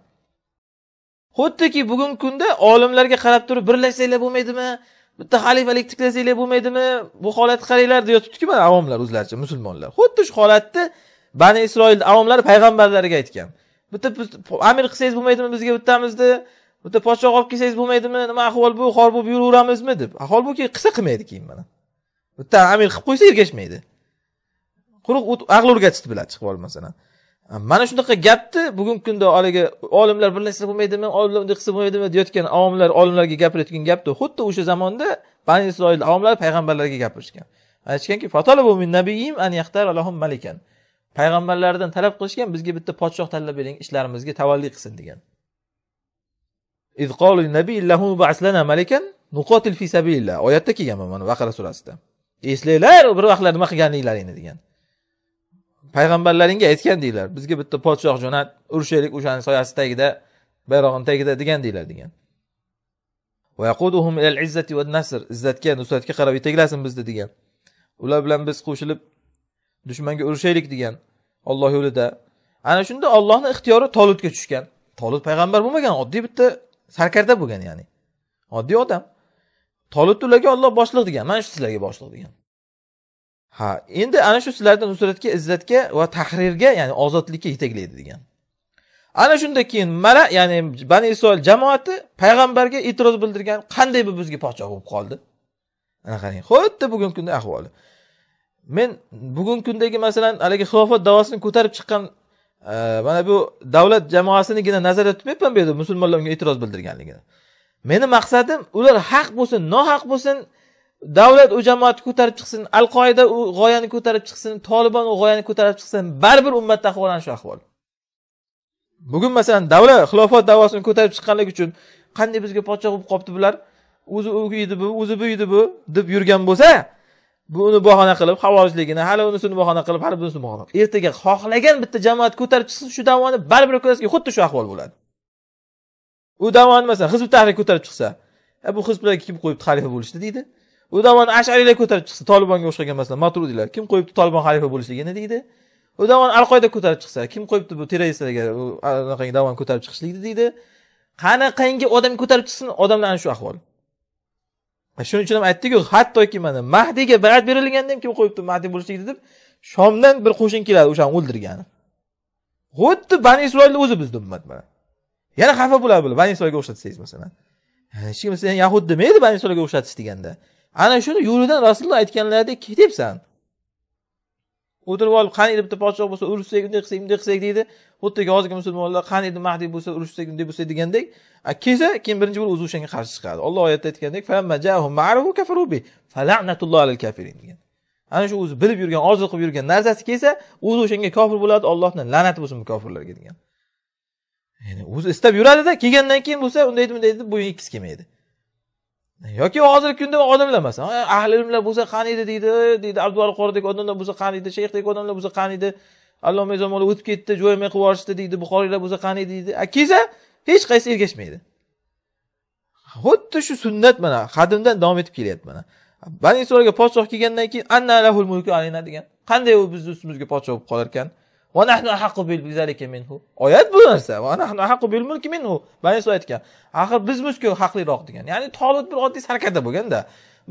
xuddiki bugungi kunda olimlarga qarab turib birlashsanglar bo'lmaydimi bitta xalifalik tiklasanglar bo'lmaydimi bu holatni qaranglar deyotibdiki mana avomlar o'zlaricha musulmonlar xuddi shu holatni bani isroil avomlari payg'ambarlariga aytgan bitta amir qilsangiz bo'lmaydimi bizga bittamizni bitta podshoh olib kelsangiz bo'lmaydimi nima ahvol bu xor bo'lib yuraveramizmi deb holbuki qilsa qilmaydi keyin mana bitta amir qilib qo'ysa ergashmaydi quruq ag'li o'rgatishni biladi chiqib olib masalan mana shunaqa gapni bugungi kunda haligi olimlar bir narsa bo'lmaydimi olimlar bunday qilsa bo'lmaydimi deyotgan avomlar olimlarga gapirayotgan gapni xuddi o'sha zamonda bani isroil avomlari payg'ambarlarga gapirishgan aytishganki malikan payg'ambarlardan talab qilishgan bizga bitta podshoh tanlab bering ishlarimizga tavalli qilsin degan oyatda kelgan mana vaqara surasida eslanglar bir vaqtlar nima qilganliklaringni degan payg'ambarlaringga aytgan deydilar bizga bitta podshoh jo'nat urushaylik o'shani soyasi tagida bayrog'ini tagida degan deydilar degan izzatga nusratga qarab yetaklasin bizni degan ular bilan biz qo'shilib dushmanga urushaylik degan olloh yo'lida ana shunda ollohni ixtiyori tolutga tushgan tolut payg'ambar bo'lmagan oddiy bitta sarkarda bo'lgan ya'ni oddiy odam tolut ularga olloh boshliq degan mana shu sizlarga boshliq degan ha endi ana shu sizlarni nusratga izzatga va tahrirga ya'ni ozodlikka yetaklaydi degan ana shunda keyin mana ya'ni bani isroil jamoati payg'ambarga e'tiroz bildirgan qanday bu bizga podshoh bo'lib qoldi ana qarang xuddi bugungi kunda ahvoli men bugungi kundagi masalan haligi xilofat davosini ko'tarib chiqqan e, mana bu davlat jamoasinigina nazarda tutmayapman bu yerda musulmonlarga e'tiroz bildirganligini meni maqsadim ular haq bo'lsin nohaq bo'lsin davlat u jamoatni ko'tarib chiqsin al qoida u g'oyani ko'tarib chiqsin tolibon u g'oyani ko'tarib chiqsin baribir ummatda ahvolani shu ahvol bugun masalan davlat xilofat davosini ko'tarib chiqqanligi uchun qanday bizga podshoh bo'lib qolibdi bular o'zi u edi bu o'zi bu edi bu deb yurgan bo'lsa bu uni bahona qilib havorijligini hali unisini bahona qilib hali bunisini bahona qilib ertaga xohlagan bitta jamoat ko'tarib chiqsin shu davoni baribir ko'rasizki xuddi shu ahvol bo'ladi u davoni masalan hizb tahrir ko'tarib chiqsa e, bu hizblarga kim qo'yibdi xalifa bo'lishdi deydi u zamon ashariylar ko'tarib chiqsa tolibonga o'xshagan masalan matrudiylar kim qo'yibdi tolibon xalifa bo'lishligini deydi u zamon al qoida ko'tarib chiqsa kim qo'yibdi bu terroristlarga anaqangi davoni ko'tarib chiqishlikni deydi qanaqangi odam ko'tarib chiqsin odamlar ana shu ahvol shuning uchun ham aytdiku hattoki mana mahdiyga bayat berilganda ham kim qo'yibdi mahdiy bo'lishlikni deb shomdan bir qo'shin keladi o'shani o'ldirgani xuddi bani isroilni o'zi bizni ummat mana yana xafa bo'ladi bular bani isroilga o'xshatsangiz masalan hech kim yahud demaydi bani isroilga o'xshatish deganda ana shuni yo'lidan rasululloh aytganlaridek ketyapsan o'tirib olib qani edi bitta podshoh bo'lsa urushsak bunday qilsak bunday qilsak deydi xuddi hozirgi musulmonlar qani edi mahdiy bo'lsa urushsak bunday bo'lsa degandek kelsa keyin birinchi bo'lib o'zi o'shanga qarshi chiqadi olloh oyatda aytgandek degan ana shu o'zi bilib yurgan orzu qilib yurgan narsasi kelsa o'zi o'shanga kofir bo'ladi ollohni la'nati bo'lsin bu kofirlarga degan ya'ni o'zi istab yuradida kelgandan keyin bo'lsa undaydi bunday deb bo'yin ekkisi kelmaydi yoki hozirgi kunda odamlar masalan ahli ilmlar bo'lsa qani edi deydi deydi abduvali qoridek odamlar bo'lsa qani edi shayxdek odamlar bo'lsa qani edi alloma zamonlar o'tib ketdi jo'yamay qilib yuborishdi deydi buxoriylar bo'lsa qani edi deydi kelsa hech qaysi ergashmaydi xuddi shu sunnat mana qadimdan davom etib kelyapti mana bani isroilga podshoh kelgandan keyin anna lahul mulku alina degan qanday u bizni ustimizga podshoh bo'lib qolarkan va nahnu ahqqu bil bizalika minhu oyat bu narsa va nahnu ahqqu bil mulki minhu bani isroil aytgan axir bizmizku haqliroq degan ya'ni tolib bir oddiy sarkada bo'lganda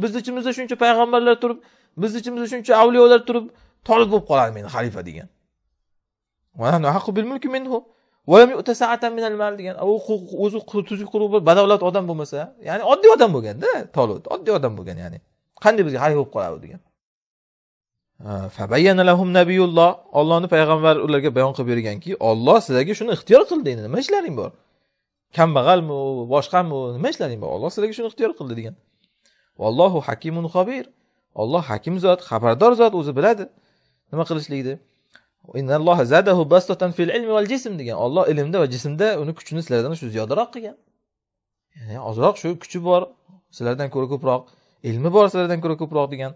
bizni ichimizda shuncha payg'ambarlar turib bizni ichimizda shuncha avliyolar turib tolib bo'lib qolar meni xalifa degan va nahnu ahqqu bil mulki minhu degan o'zi tuzuk quruq bir badavlat odam bo'lmasa ya'ni oddiy odam bo'lganda tolot oddiy odam bo'lgan ya'ni qanday bizga xalifa bo'lib qoladi degan nabiyulloh ollohni payg'ambari ularga bayon qilib berganki olloh sizlarga shuni ixtiyor qildi endi nima ishlaring bor kambag'almi boshqami nima ishlaring bor olloh sizlarga shuni ixtiyor qildi degan vallohu hakimun xobir olloh hakim zot xabardor zot o'zi biladi nima qilishlikni degan olloh ilmda va jismda uni kuchini sizlardan shu ziyodaroq qilgan ya'ni ozroq shu kuchi bor sizlardan ko'ra ko'proq ilmi bor sizlardan ko'ra ko'proq degan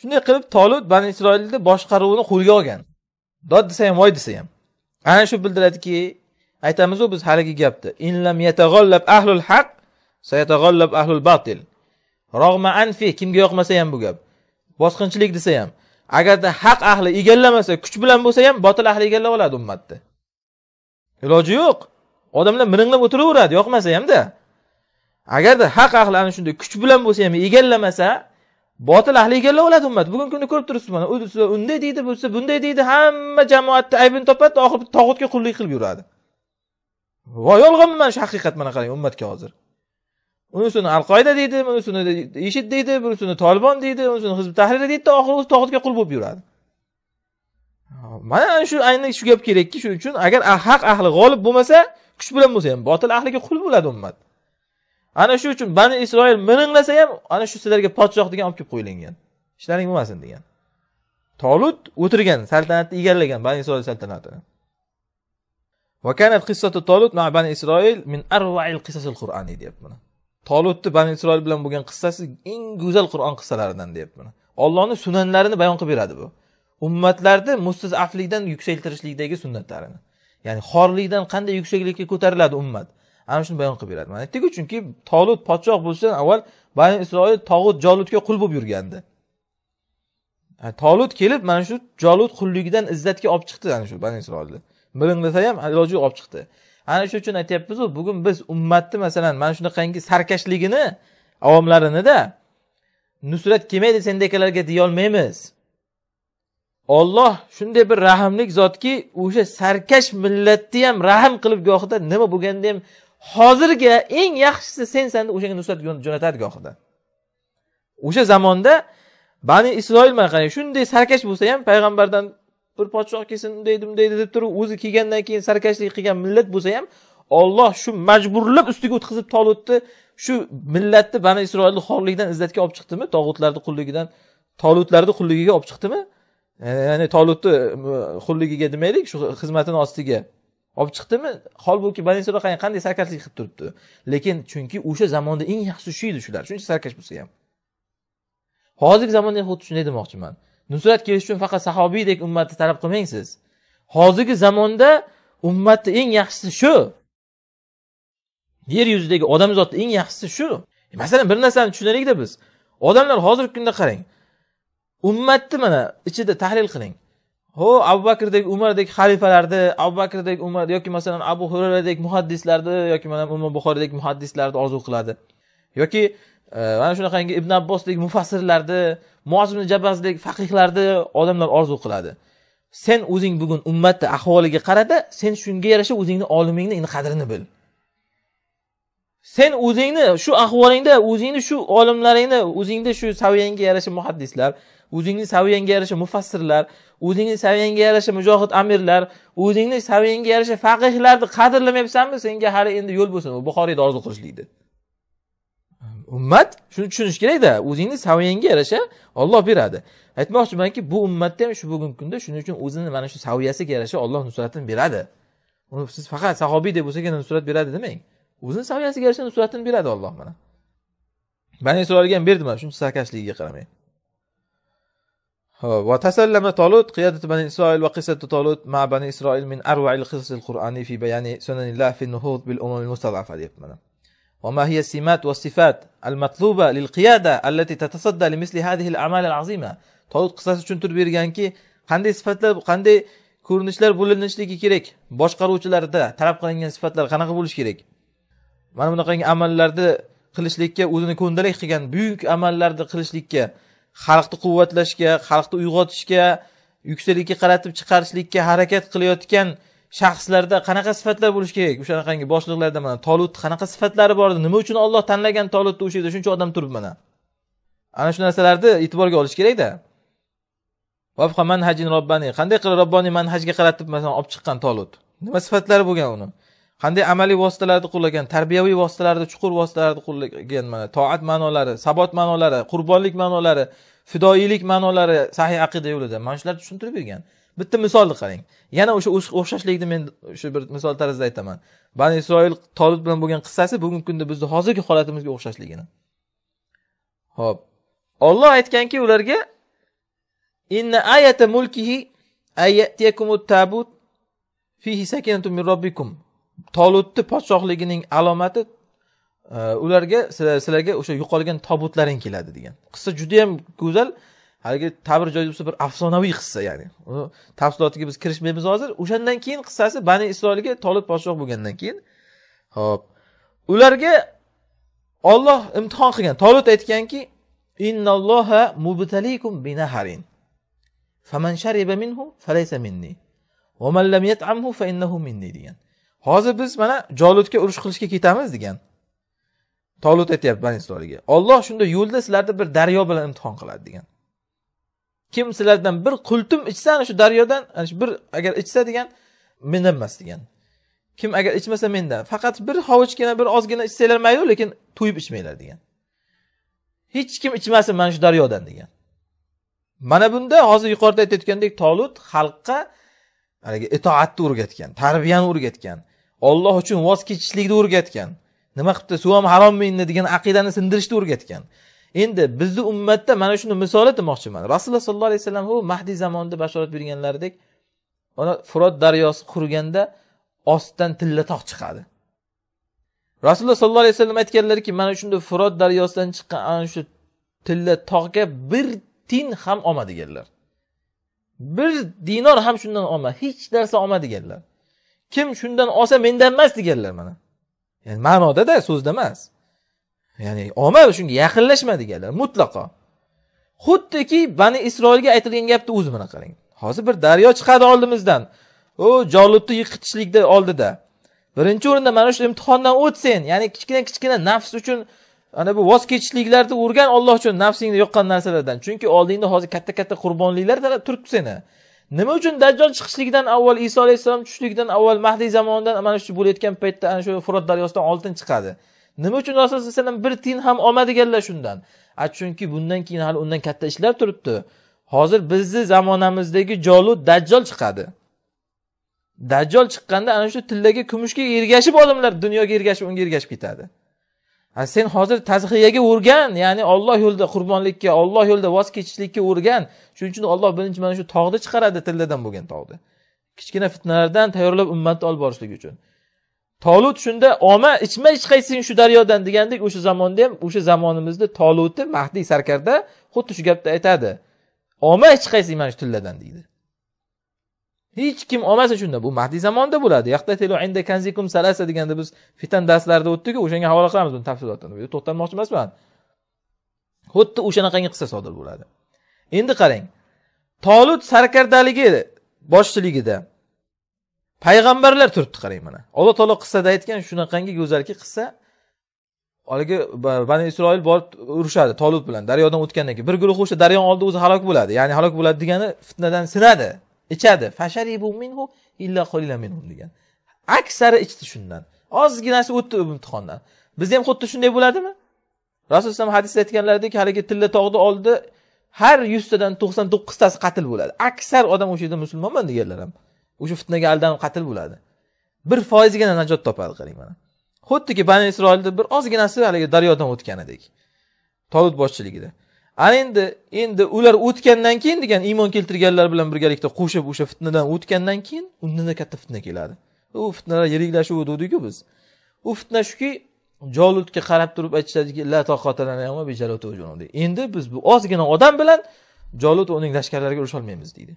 shunday qilib tolut bani isroilni boshqaruvini qo'lga olgan dod desa ham voy desa ham ana shu bildiradiki aytamizu biz haligi gapni inlam yatag'ollab ahlul haq sayatag'ollab ahlul batil rog'ma anfi kimga yoqmasa ham bu gap bosqinchilik desa ham agarda haq ahli egallamasa kuch bilan bo'lsa ham botil ahli egallab oladi ummatni iloji yo'q odamlar miringlab o'tiraveradi yoqmasa hamda agarda haq ahli ana shunday kuch bilan bo'lsa ham egallamasa botil ahliga o'ladi ummat bugungi kunda ko'rib turibsiz mana u desa unday deydi bo'lsa bunday deydi hamma jamoatni aybini topadi oxiri tog'utga qullik qilib yuradi voy yolg'onmi mana shu haqiqat mana qarang ummatga hozir unisini al qoida deydi bunisini ishid deydi bunisini tolibon deydi unisini hizb tahriri deydida oxiri o'zi tog'utga qul bo'lib yuradi mana shu ayni shu gap kerakki shuning uchun agar haq ahli g'olib bo'lmasa kuch bilan bo'lsa ham botil ahliga qul bo'ladi ummat ana shu uchun bani isroil miringlasa ham ana shu sizlarga podshoh degan olib kelib qo'yilgan ishlaring bo'lmasin degan tolut o'tirgan saltanatni egallagan bani isroil saltanatini وكانت قصة طالوت مع بني tolutni bani isroil bilan bo'lgan qissasi eng go'zal qur'on qissalaridan mana ollohni sunnatlarini bayon qilib beradi bu ummatlarni mustazaflikdan yuksaltirishlikdagi sunnatlarini ya'ni xorlikdan qanday yuksaklikka ko'tariladi ummat ana shuni bayon qilib beradi mana aytdikku chunki tolut podshoh bo'lishidan avval bani isroil tog'ut jolutga qul bo'lib yurgandi tolut kelib mana shu jolut qulligidan izzatga olib chiqdi ana shu bani isroilni bilinglasa ham iloji yo'q olib chiqdi ana shu uchun aytyapmizu bugun biz ummatni masalan mana shunaqangi sarkashligini avomlarinida nusrat kelmaydi sendekalarga deyolmaymiz olloh shunday bir rahmlik zotki o'sha sarkash millatni ham rahm qilib gohida nima bo'lganda ham hozirgi eng yaxshisi sensan deb o'shanga nusrat jo'natadi gohida o'sha zamonda bani isroil mana qarang shunday sarkash bo'lsa ham payg'ambardan bir podshoh kelsin unday bunday deb turib o'zi kelgandan keyin sarkashlik qilgan millat bo'lsa ham olloh shu majburlab ustiga o'tkazib tolutni shu millatni bani isroilni xorlikdan izzatga olib chiqdimi tog'utlarni qulligidan tolutlarni qulligiga olib chiqdimi ya'ni tolutni qulligiga demaylik shu xizmatini ostiga olib chiqdimi holbuki banisro qanday sarkashlik qilib turibdi lekin chunki o'sha zamonda eng yaxshi shu edi shular shuncha sarkash bo'lsa ham hozirgi zamonda xuddi shunday demoqchiman nusrat kelish uchun faqat sahobiydek ummatni talab qilmang siz hozirgi zamonda ummatni eng yaxshisi shu yer yuzidagi odamzodni eng yaxshisi shu e, masalan bir narsani tushunaylikda biz odamlar hozirgi kunda qarang ummatni mana ichida tahlil qiling ho abu bakrdek umardek xalifalarni abu bakrdek umar yoki masalan abu hurayradek muhaddislarni yoki mana umar buxoriydek muhaddislarni orzu qiladi yoki e, mana shunaqangi ibn abbosdek mufassirlarni muozimni jabazdek faqihlarni odamlar orzu qiladi sen o'zing bugun ummatni ahvoliga qarada sen shunga yarasha o'zingni olimingni qadrini bil sen o'zingni shu ahvolingda o'zingni shu olimlaringni o'zingda shu saviyangga yarasha muhaddislar o'zingni saviyangga yarasha mufassirlar o'zingni saviyangga yarasha mujohid amirlar o'zingni saviyangga yarasha faqihlarni qadrlamayapsanmi senga hali endi yo'l bo'lsin u buxoriyni orzu qilish deydi ummat shuni tushunish kerakda o'zingni saviyangga yarasha olloh beradi aytmoqchimanki bu ummatda ham shu bugungi kunda shuning uchun o'zini mana shu saviyasiga yarasha olloh nusratini beradi uni siz faqat sahobiy deb bo'lsagina nusrat beradi demang o'zini saviyasiga yarasha nusratini beradi olloh mana bani isroilga ham berdi mana shuncha sarkashligiga qaramay وتسلم طالوت قيادة بني إسرائيل وقصة طالوت مع بني إسرائيل من أروع القصص القرآنية في بيان سنن الله في النهوض بالأمم المستضعفة وما هي السمات والصفات المطلوبة للقيادة التي تتصدى لمثل هذه الأعمال العظيمة طالوت قصص uchun turib berganki qanday sifatlar qanday ko'rinishlar bo'linishligi kerak boshqaruvchilarda talab qilingan sifatlar qanaqa bo'lishi kerak mana bunaqangi amallarni qilishlikka o'zini ko'ndalang qilgan buyuk amallarni qilishlikka xalqni quvvatlashga xalqni uyg'otishga yuksaklikka qaratib chiqarishlikka harakat qilayotgan shaxslarda qanaqa sifatlar bo'lishi kerak o'shanaqangi boshliqlarda mana tolutni qanaqa sifatlari bor edi nima uchun olloh tanlagan tolutni o'sha yerda shuncha odam turib mana ana shu narsalarni e'tiborga olish kerakda manhajin robbani qanday qilib robboniy manhajga qaratib masalan olib chiqqan tolut nima sifatlari bo'lgan uni qanday amaliy vositalarni qo'llagan tarbiyaviy vositalarni chuqur vositalarni qo'llagan mana toat ma'nolari sabot ma'nolari qurbonlik ma'nolari fidoyilik ma'nolari sahiy aqida yo'lida mana shularni tushuntirib bergan bitta misolni qarang yana o'sha o'xshashlikni men shu bir misol tarzida aytaman bani isroil tolib bilan bo'lgan qissasi bugungi kunda bizni hozirgi holatimizga o'xshashligini ho'p olloh aytganki ularga inna ayata mulkihi tabut fihi sakinatu min robbikum tolutni podshohligining alomati e, ularga sizlarga o'sha yo'qolgan tobutlaring keladi degan qissa judayam go'zal haligi tabir joyi bo'lsa bir afsonaviy qissa ya'ni uni tafsilotiga biz kirishmaymiz hozir o'shandan keyin qissasi bani isroilga tolut podshoh bo'lgandan keyin ho'p ularga olloh imtihon qilgan tolut aytganki innalloha mubtalikum binaharin faman shariba minhu falaysa minni va man lam yat'amhu fa innahu minni degan hozir biz mana jolutga urush qilishga ketamiz degan tolut aytyapti bani isroilga olloh shunda yo'lda sizlarni bir daryo bilan imtihon qiladi degan kim sizlardan bir qultum ichsa ana shu daryodan ana shu bir agar ichsa degan mendan emas degan kim agar ichmasa mendan faqat bir hovuchgina bir ozgina ichsanglar mayli lekin to'yib ichmanglar degan hech kim ichmasin mana shu daryodan degan mana bunda hozir yuqorida aytayotgandek tolut xalqqa haligi itoatni o'rgatgan tarbiyani o'rgatgan olloh uchun voz kechishlikni o'rgatgan nima qilibdi suv ham harommi endi degan aqidani sindirishni o'rgatgan endi bizni ummatda mana shuni misoli demoqchiman rasululloh sollallohu alayhi vasallam u mahdiy zamonida bashorat berganlaridek mana furot daryosi qurganda ostidan tilla tog' chiqadi rasululloh sollallohu alayhi vasallam aytganlarki mana shunday furot daryosidan chiqqan ana shu tilla tog'ga bir tin ham olma deganlar bir dinor ham shundan olma hech narsa olma deganlar kim shundan olsa mendan emas deganlar mana ya'ni ma'nodada so'zda emas ya'ni olma shunga yaqinlashma deganlar mutlaqo xuddiki bani isroilga aytilgan gapni o'zi mana qarang hozir bir daryo chiqadi oldimizdan u jolutni yiqitishlikni oldida birinchi o'rinda mana shu imtihondan o'tsin ya'ni kichkina kichkina nafs uchun ana bu voz kechishliklarni o'rgan olloh uchun nafsingni yoqqan narsalardan chunki oldingda hozir katta katta qurbonliklar turibdi seni nima uchun dajjol chiqishligidan avval iso alayhissalom tushishligidan avval mahdiy zamonidan mana shu bo'layotgan paytda ana shu furat daryosidan oltin chiqadi nima uchun rasululloh alayhi vasallam bir tiyin ham olmadiganlar shundan a chunki bundan keyin hali undan katta ishlar turibdi hozir bizni zamonamizdagi jolut dajjol chiqadi dajjol chiqqanda ana shu tillaga kumushga ergashib odamlar dunyoga ergashib unga ergashib ketadi sen hozir tazhiyaga o'rgan ya'ni olloh yo'lida qurbonlikka olloh yo'lida voz kechishlikka o'rgan shuning uchun olloh birinchi mana shu tog'ni chiqaradi tilladan bo'lgan tog'ni kichkina fitnalardan tayyorlab ummatni olib borishlik uchun tolut shunda oma ichma hech qaysing shu daryodan degandek o'sha zamonda ham o'sha zamonimizda toluti mahdiy sarkarda xuddi shu gapni aytadi oma hech qaysing mana shu tilladan deydi hech kim olmasa shunda bu mahdiy zamonda bo'ladi deganda biz fitan darslarida o'tdiku o'shanga havola qilamiz buni tafsilotini bu yerda to'xtalmoqchi emasman xuddi o'shanaqangi qissa sodir bo'ladi endi qarang tolut sarkardaligi boshchiligida payg'ambarlar turibdi qarang mana alloh taolo qissada aytgan shunaqangi go'zalki qissa haligi bani isroil borib urushadi tolut bilan daryodan o'tgandan keyin bir guruh o'sha daryoni oldida o'zi halok bo'ladi ya'ni halok bo'ladi degani fitnadan sinadi ichadi fasharibu minhu illa qalilan minhum degan aksari ichdi shundan ozginasi o'tdi imtihondan bizda ham xuddi shunday bo'ladimi rasululloh hadisda aytganlaridek haligi tilla tog'ni oldi har yuztadan to'qson to'qqiztasi qatl bo'ladi aksar odam o'sha yerda musulmonman deganlar ham o'sha fitnaga aldanib qatl bo'ladi bir foizgina najot topadi qarang mana xuddiki bani isroilni bir ozginasi haligi daryodan o'tganidek tolud boshchiligida ana endi endi ular o'tgandan keyin degan iymon keltirganlar bilan birgalikda qo'shib o'sha fitnadan o'tgandan keyin undan katta fitna keladi u fitnalar yiriklashuvi devdikku biz u fitna shuki jolutga qarab turib aytishadiki la endi biz bu ozgina odam bilan jolut uning lashkarlariga urusholmaymiz deydi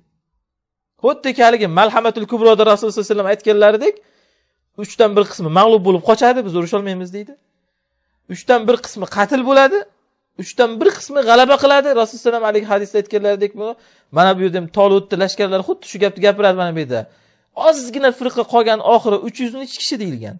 xuddiki haligi malhamatul kubroda rasululloh sallallohu alayhi vasallam aytganlaridek uchdan bir qismi mag'lub bo'lib qochadi biz urusholmaymiz deydi uchdan bir qismi qatl bo'ladi uchdan bir qismi g'alaba qiladi rasululloh alayhi haligi hadisda aytganlaridek mana bu yerda tolutni lashkarlari xuddi shu gapni gapiradi mana bu yerda ozgina firqa qolgan oxiri uch yuz nech kishi deyilgan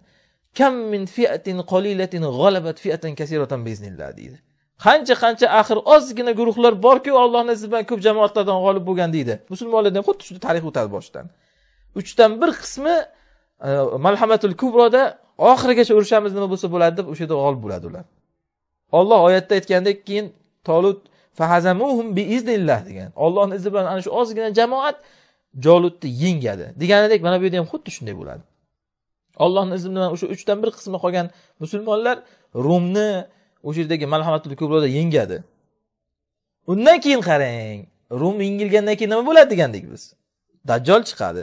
kam min fiatin qolilatin g'alabat fiatan kasiratan biznillah deydi qancha qancha axir ozgina guruhlar borku olloh izi bilan ko'p jamoatlardan g'olib bo'lgan deydi ham xuddi shunday tarix o'tadi boshidan uchdan bir qismi e, malhamatul kubroda oxirigacha urushamiz nima bo'lsa bo'ladi deb o'sha yerda g'olib bo'ladi ular olloh oyatda aytgandek keyin tolut fahazamuhum degan ollohni izni bilan ana shu ozgina jamoat jolutni yengadi deganidek mana bu yerda ham xuddi shunday bo'ladi ollohni izi bilan o'sha uchdan bir qismi qolgan musulmonlar rumni o'sha yerdagi malhamatul kubroda yengadi undan keyin qarang rum yengilgandan keyin nima bo'ladi degandik biz dajjol chiqadi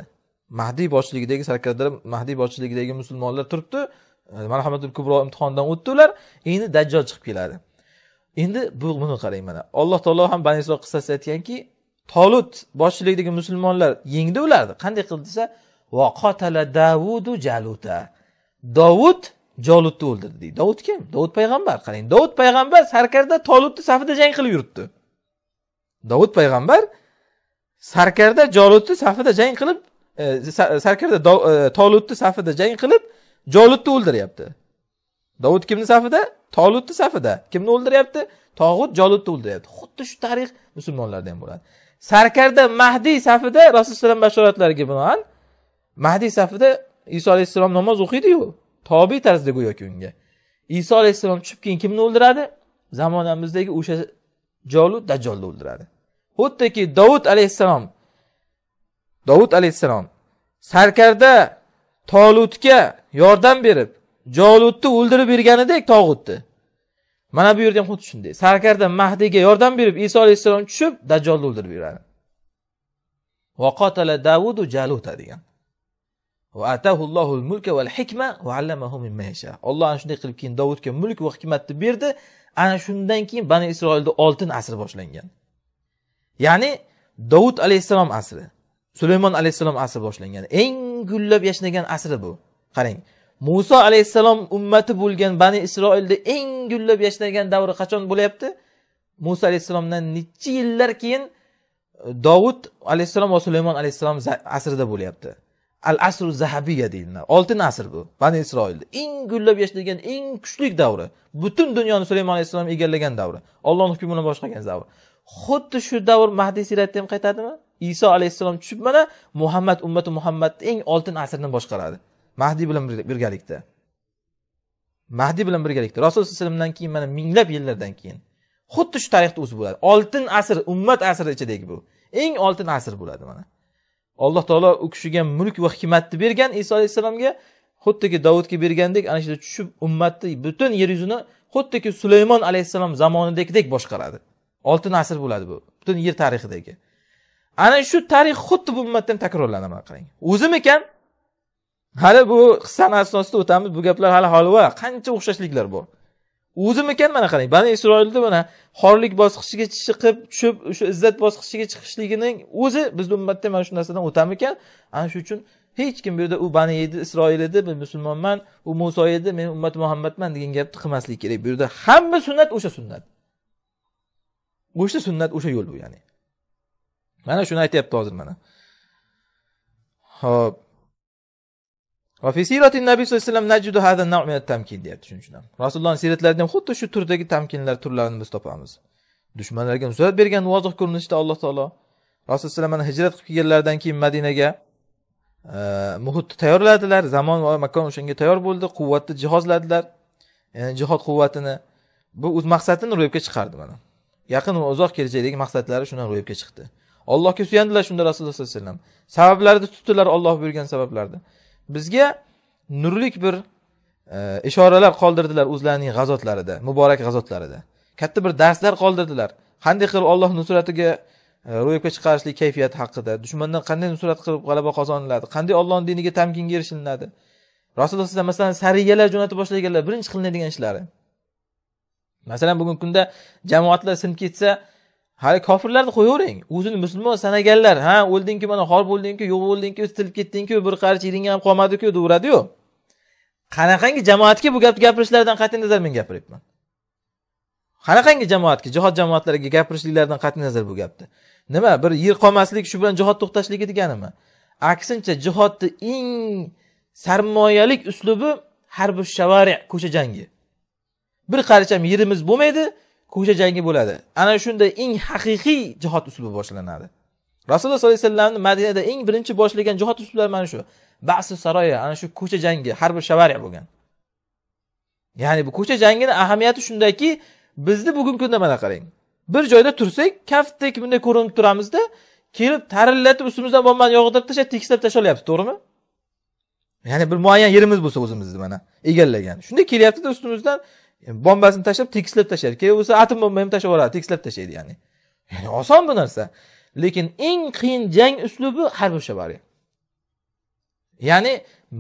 mahdiy boshchiligidagi sarkardalar mahdiy boshchiligidagi musulmonlar turibdi marhamatul kubro imtihonidan o'tdi ular endi dajjol chiqib keladi endi bu buni qarang mana alloh taolo ham bani isroil qissasida aytganki tolut boshchiligidagi musulmonlar yengdi ularni qanday qildi desa vaqotala davudu jaluta dovud jolutni o'ldirdi deydi dovud kim dovud payg'ambar qarang dovud payg'ambar sarkarda tolutni safida jang qilib yuribdi dovud payg'ambar sarkarda jolutni safida jang qilib e, sarkarda e, tolutni safida jang qilib jolutni o'ldiryapti dovud kimni safida tolutni safida kimni o'ldiryapti tog'ut jolutni o'ldiryapti xuddi shu tarix musulmonlarda ham bo'ladi sarkarda mahdiy safida rasululloh alayhi bashoratlariga binoan mahdiy safida iso alayhissalom namoz o'qiydiyu tobiy tarzda go'yoki unga iso alayhissalom tushib keyin kimni o'ldiradi zamonamizdagi o'sha jolut dajjolni o'ldiradi xuddiki dovud alayhissalom dovud alayhissalom sarkarda Tolutga yordam berib, Jolutni o'ldirib berganidek tog'utni. Mana bu yerda ham xuddi shunday. sarkarda Mahdiga yordam berib Iso alayhissalom tushib Dajjolni o'ldirib beradi. Va Davudu Jaluta degan. olloh hikma allamahu mimma yasha. Alloh ana shunday qilib keyin Davudga mulk va hikmatni berdi. Ana shundan keyin Bani Isroilda oltin asr boshlangan. Ya'ni Davud alayhissalom asri, Sulaymon alayhissalom asri boshlangan. Eng gullab yashnagan asri bu qarang muso alayhissalom ummati bo'lgan bani isroilda eng gullab yashnagan davri qachon bo'lyapti muso alayhissalomdan necha yillar keyin e, dovud alayhissalom va sulaymon alayhissalom asrida bo'lyapti al asru zahabiya deyiladi oltin asr bu bani isroilda eng gullab yashnagan eng kuchli davri butun dunyoni sulaymon alayhissalom egallagan davri ollohni hukmi bilan boshqagan davr xuddi shu davr mahdiy siyratda ham qaytadimi iso alayhissalom tushib mana muhammad ummati muhammadni eng oltin asrni boshqaradi mahdiy bilan birgalikda mahdiy bilan birgalikda rasululloh alayhi vasallamdan keyin mana minglab yillardan keyin xuddi shu tarixda o'zi bo'ladi oltin asr ummat asri ichidagi bu eng oltin asr bo'ladi mana alloh taolo u kishiga mulk va hikmatni bergan iso alayhissalomga xuddiki davudga bergandek ana shunda tushib ummatni butun yer yuzini xuddiki sulaymon alayhissalom zamonidagidek boshqaradi oltin asr bo'ladi bu butun yer tarixidagi ana shu tarix xuddi bu ummatdan takrorlanadi mana qarang o'zim ekan hali bu qissani asnosida o'tamiz bu gaplar hali holva qancha o'xshashliklar bor o'zim ekan mana qarang bani isroilni mana xorlik bosqichiga chiqib tushib o'sha izzat bosqichiga chiqishligining o'zi bizni ummatda mana shu narsadan o'tamikan ana shu uchun hech kim bu yerda u bani edi isroil edi men musulmonman u muso edi men ummat muhammadman degan gapni qilmaslik kerak bu yerda hamma sunnat o'sha sunnat o'sha sunnat o'sha yo'l bu ya'ni mana shuni aytyapti hozir mana ho'p sirati nabiy sallallohu alayhi vasallam rasulullohni siyratlarida ham xuddi shu turdagi tamkinlar turlarini biz topamiz dushmanlarga nusrat bergan voziq ko'rinishda alloh taolo rasululloh mana hijrat qilib kelganlaridan keyin madinaga e, muhitni tayyorladilar zamon va makon o'shanga tayyor bo'ldi quvvatni jihozladilar ya'ni jihod quvvatini bu o'z maqsadini ro'yobga chiqardi mana yaqin va uzoq kelajakdagi maqsadlari shundan ro'yobga chiqdi allohga suyandilar shunda rasululloh sallallohu alayhi vasallam sabablarni tutdilar olloh buyurgan sabablarni bizga nurlik bir e, ishoralar qoldirdilar o'zlarining g'azotlarida muborak g'azotlarida katta bir darslar qoldirdilar qanday qilib olloh nusratiga e, ro'yobga chiqarishlik kayfiyati haqida dushmandan qanday nusrat qilib g'alaba qozoniladi qanday ollohni diniga tamkinga erishilinadi rasululloh alayhi masalan sariyalar jo'natib boshlaganlar birinchi qilinadigan ishlari masalan bugungi kunda jamoatlar sinib ketsa hali kofirlarni qo'yavering o'zini musulmon sanaganlar ha o'ldingku mana xor bo'ldingku yo'q bo'ldingku tilib ketdingku bir qarich iringga ham qolmadiku deyveradiyu qanaqangi jamoatga bu gapni gapirishlaridan qat'iy nazar men gapiryapman qanaqangi jamoatga jihod jamoatlariga gapirishliklaridan qat'iy nazar bu gapni nima bir yer qolmaslik shu bilan jihod to'xtashligi deganimi aksincha jihodni eng sarmoyalik uslubi harbi shavari ko'cha jangi bir qarich ham yerimiz bo'lmaydi ko'cha jangi bo'ladi ana shunda eng haqiqiy jihod uslubi boshlanadi rasululloh sollallohu alayhi vasallamni madinada eng birinchi boshlagan jihod uslublari mana shu basu saroya ana shu ko'cha jangi har bir shavariya bo'lgan ya'ni bu ko'cha jangini ahamiyati shundaki bizni bugungi kunda mana qarang bir joyda tursak kaftdek bunday ko'rinib turamizda kelib tarillatib ustimizdan bombani yog'dirib tashlab tekislab tashlayapti to'g'rimi ya'ni bir muayyan yerimiz bo'lsa o'zimizni mana egallagan shunday kelyaptida ustimizdan bombasini tashlab tekislab tashlaydi keyin bo'lsa atom bomba ham tashlab yuboradi tekislab tashlaydi ya'ni ya'ni oson bu narsa lekin eng qiyin jang uslubi harbiy shavari ya'ni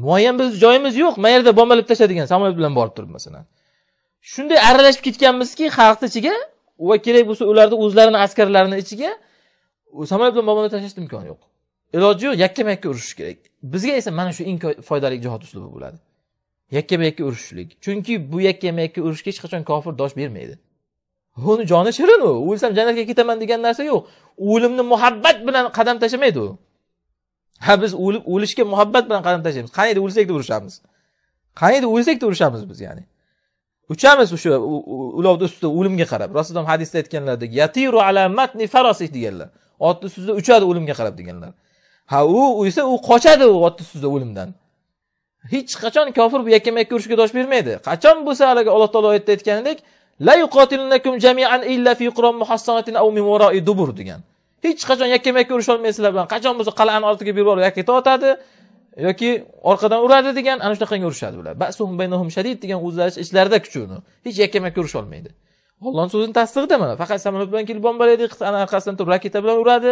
muayyan biz joyimiz yo'q mana yerda bombalab tashladigan samolyot bilan borib turib masalan shunday aralashib ketganmizki xalqni ichiga va kerak bo'lsa ularni o'zlarini askarlarini ichiga samolyot bilan bombalab tashlashni imkoni yo'q iloji yo'q yakkama yakka urushish kerak bizga esa mana shu eng foydali jihod uslubi bo'ladi yakkama yakka urushishlik chunki bu yakkama yakka urushga hech qachon kofir dosh bermaydi uni joni shirin u o'lsam jannatga ketaman degan narsa yo'q o'limni muhabbat bilan qadam tashlamaydi u ha biz o'lib o'lishga muhabbat bilan qadam tashlaymiz qani edi urushamiz qani edi urushamiz biz ya'ni uchamiz o'sha ulovni ustida o'limga qarab rasululloh hadisda aytganlaridek yatiru ala matni farosih deganlar otni ustida uchadi o'limga qarab deganlar ha u esa u qochadi otni ustida o'limdan hech qachon kofir bu yakkama yakka urushga dosh bermaydi qachon bo'lsa haligi alloh taolo oyatda aytganidek la yuqotilunakum jami'an illa fi quron muhassanatin aw min wara'i dubur degan hech qachon yakkama yakka urusholmaydi sizlar bilan qachon bo'lsa qal'ani ortiga berib yuborib yakka tortadi yoki orqadan uradi degan ana shunaqangi urushadi ular basuhum baynahum shadid degan o'zlari ichlarida kuchuni uni hech yakkama yakka urusholmaydi ollohni so'zini tasdig'ida mana faqat samolyot bilan kelib bombalaydi ana orqasidan turib raketa bilan uradi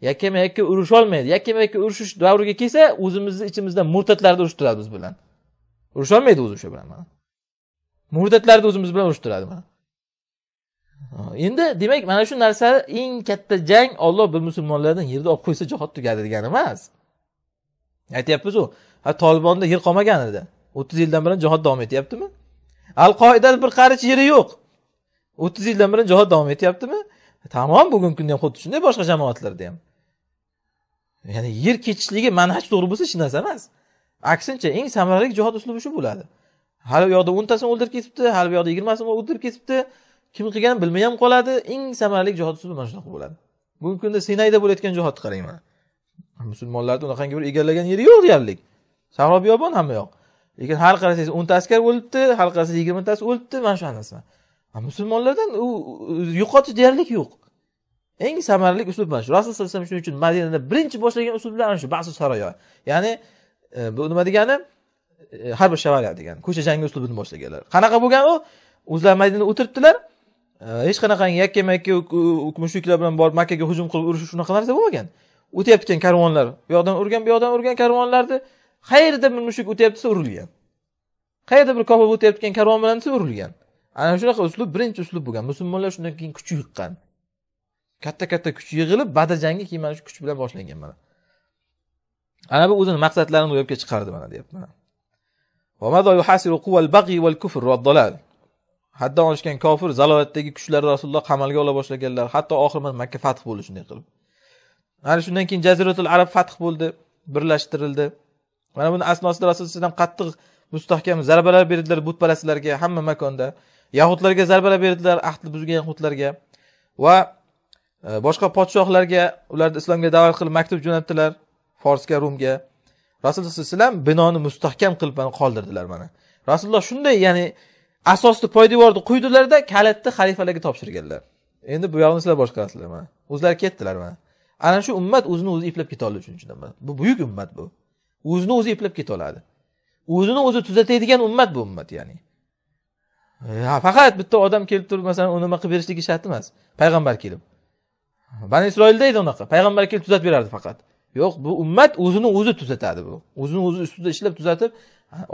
yakkama yakka urusholmaydi yakkama yakka urushish davriga kelsa o'zimizni ichimizda murtadlarni turadi o'zi bilan urusholmaydi o'zi o'sha bilan mana murtadlarni o'zimiz bilan turadi mana endi demak mana shu narsa eng katta jang olloh bir musulmonlardan yerda olib qo'ysa jihod tugadi degani emas aytyapmizu tolibonda yer qolmagan edi o'ttiz yildan buyon jihod davom etyaptimi al qoidani bir qarich yeri yo'q o'ttiz yildan buyon jihod davom etyaptimi tamom bugungi kunda ham xuddi shunday boshqa jamoatlarda ham ya'ni yer ketishligi manhaj to'g'ri bo'lsa hech narsa emas aksincha eng samarali jihod uslubi shu bo'ladi hali bu yoqda o'ntasini o'ldirib ketibdi hali bu yoqda yigirmasini o'ldirib ketibdi kim qilganini bilmay ham qoladi eng samarali jihod uslubi mana shunaqa bo'ladi bugungi kunda sinayda bo'layotgan jihodni qarang mana musulmonlarni unaqangi bir egallagan yeri yo'q deyarli sahro biyobon hamma yoq lekin hali qarasangiz o'nta askar o'libdi hali qarasangiz yigirmatasi o'libdi mana shu narsa musulmonlardan u yo'qotish deyarli yo'q eng samarali uslub mana shu rasul sallallohu alayhi vasallam shuning uchun madinada birinchi boshlagan uslublar ana shu basu saroyo ya'ni e, bu nima degani e, har bir shavariya degani ko'cha jangi uslubini boshlaganlar qanaqa bo'lgan u o'zlari madinada o'tiribdilar e, hech qanaqangi yakka makka mushuklar bilan borib makkaga hujum qilib urishish shunaqa narsa bo'lmagan o'tayotgan karvonlar bu yoqdan urgan bu yoqdan urgan karvonlarni qayerda bir mushuk o'tyapti desa urilgan qayerda bir kofir o'tayotgan karvon bilan desa urilgan ana shunaqa uslub birinchi uslub bo'lgan musulmonlar shundan keyin kuch yiqqan katta katta kuch yig'ilib badr jangi keyin mana shu kuch bilan boshlangan mana ana bu o'zini maqsadlarini ro'yobga chiqardi mana deyapti mana oshgan kofir zalolatdagi kuchlarni rasululloh qamalga ola boshlaganlar hatto oxiri mana makka fath bo'ldi shunday qilib ana shundan keyin jaziratul arab fath bo'ldi birlashtirildi mana buni asnosida rasululloh alayhi qattiq mustahkam zarbalar berdilar butparastlarga hamma makonda yahudlarga zarbalar berdilar ahdni buzgan yahudlarga va Э, boshqa podshohlarga ularni islomga da'vat qilib maktub jo'natdilar forsga rumga rasululloh sallallohu alayhi vasallam binoni mustahkam qilib mana qoldirdilar mana rasululloh shunday ya'ni asosni poydevorni quydilarda kalitni xalifalarga topshirganlar endi bu yog'ini sizlar boshqarasizlar mana o'zlari ketdilar mana ana shu ummat o'zini o'zi eplab keta oladi shuning uchun bu buyuk ummat bu o'zini o'zi eplab keta oladi o'zini o'zi tuzatadigan ummat bu ummat ya'ni ha faqat bitta odam kelib turib masalan u nima qilib berishligi shart emas payg'ambar kelib bani isroilda edi unaqa payg'ambar kelib tuzatib berardi faqat yo'q bu ummat o'zini o'zi tuzatadi bu o'zini o'zi ustida ishlab tuzatib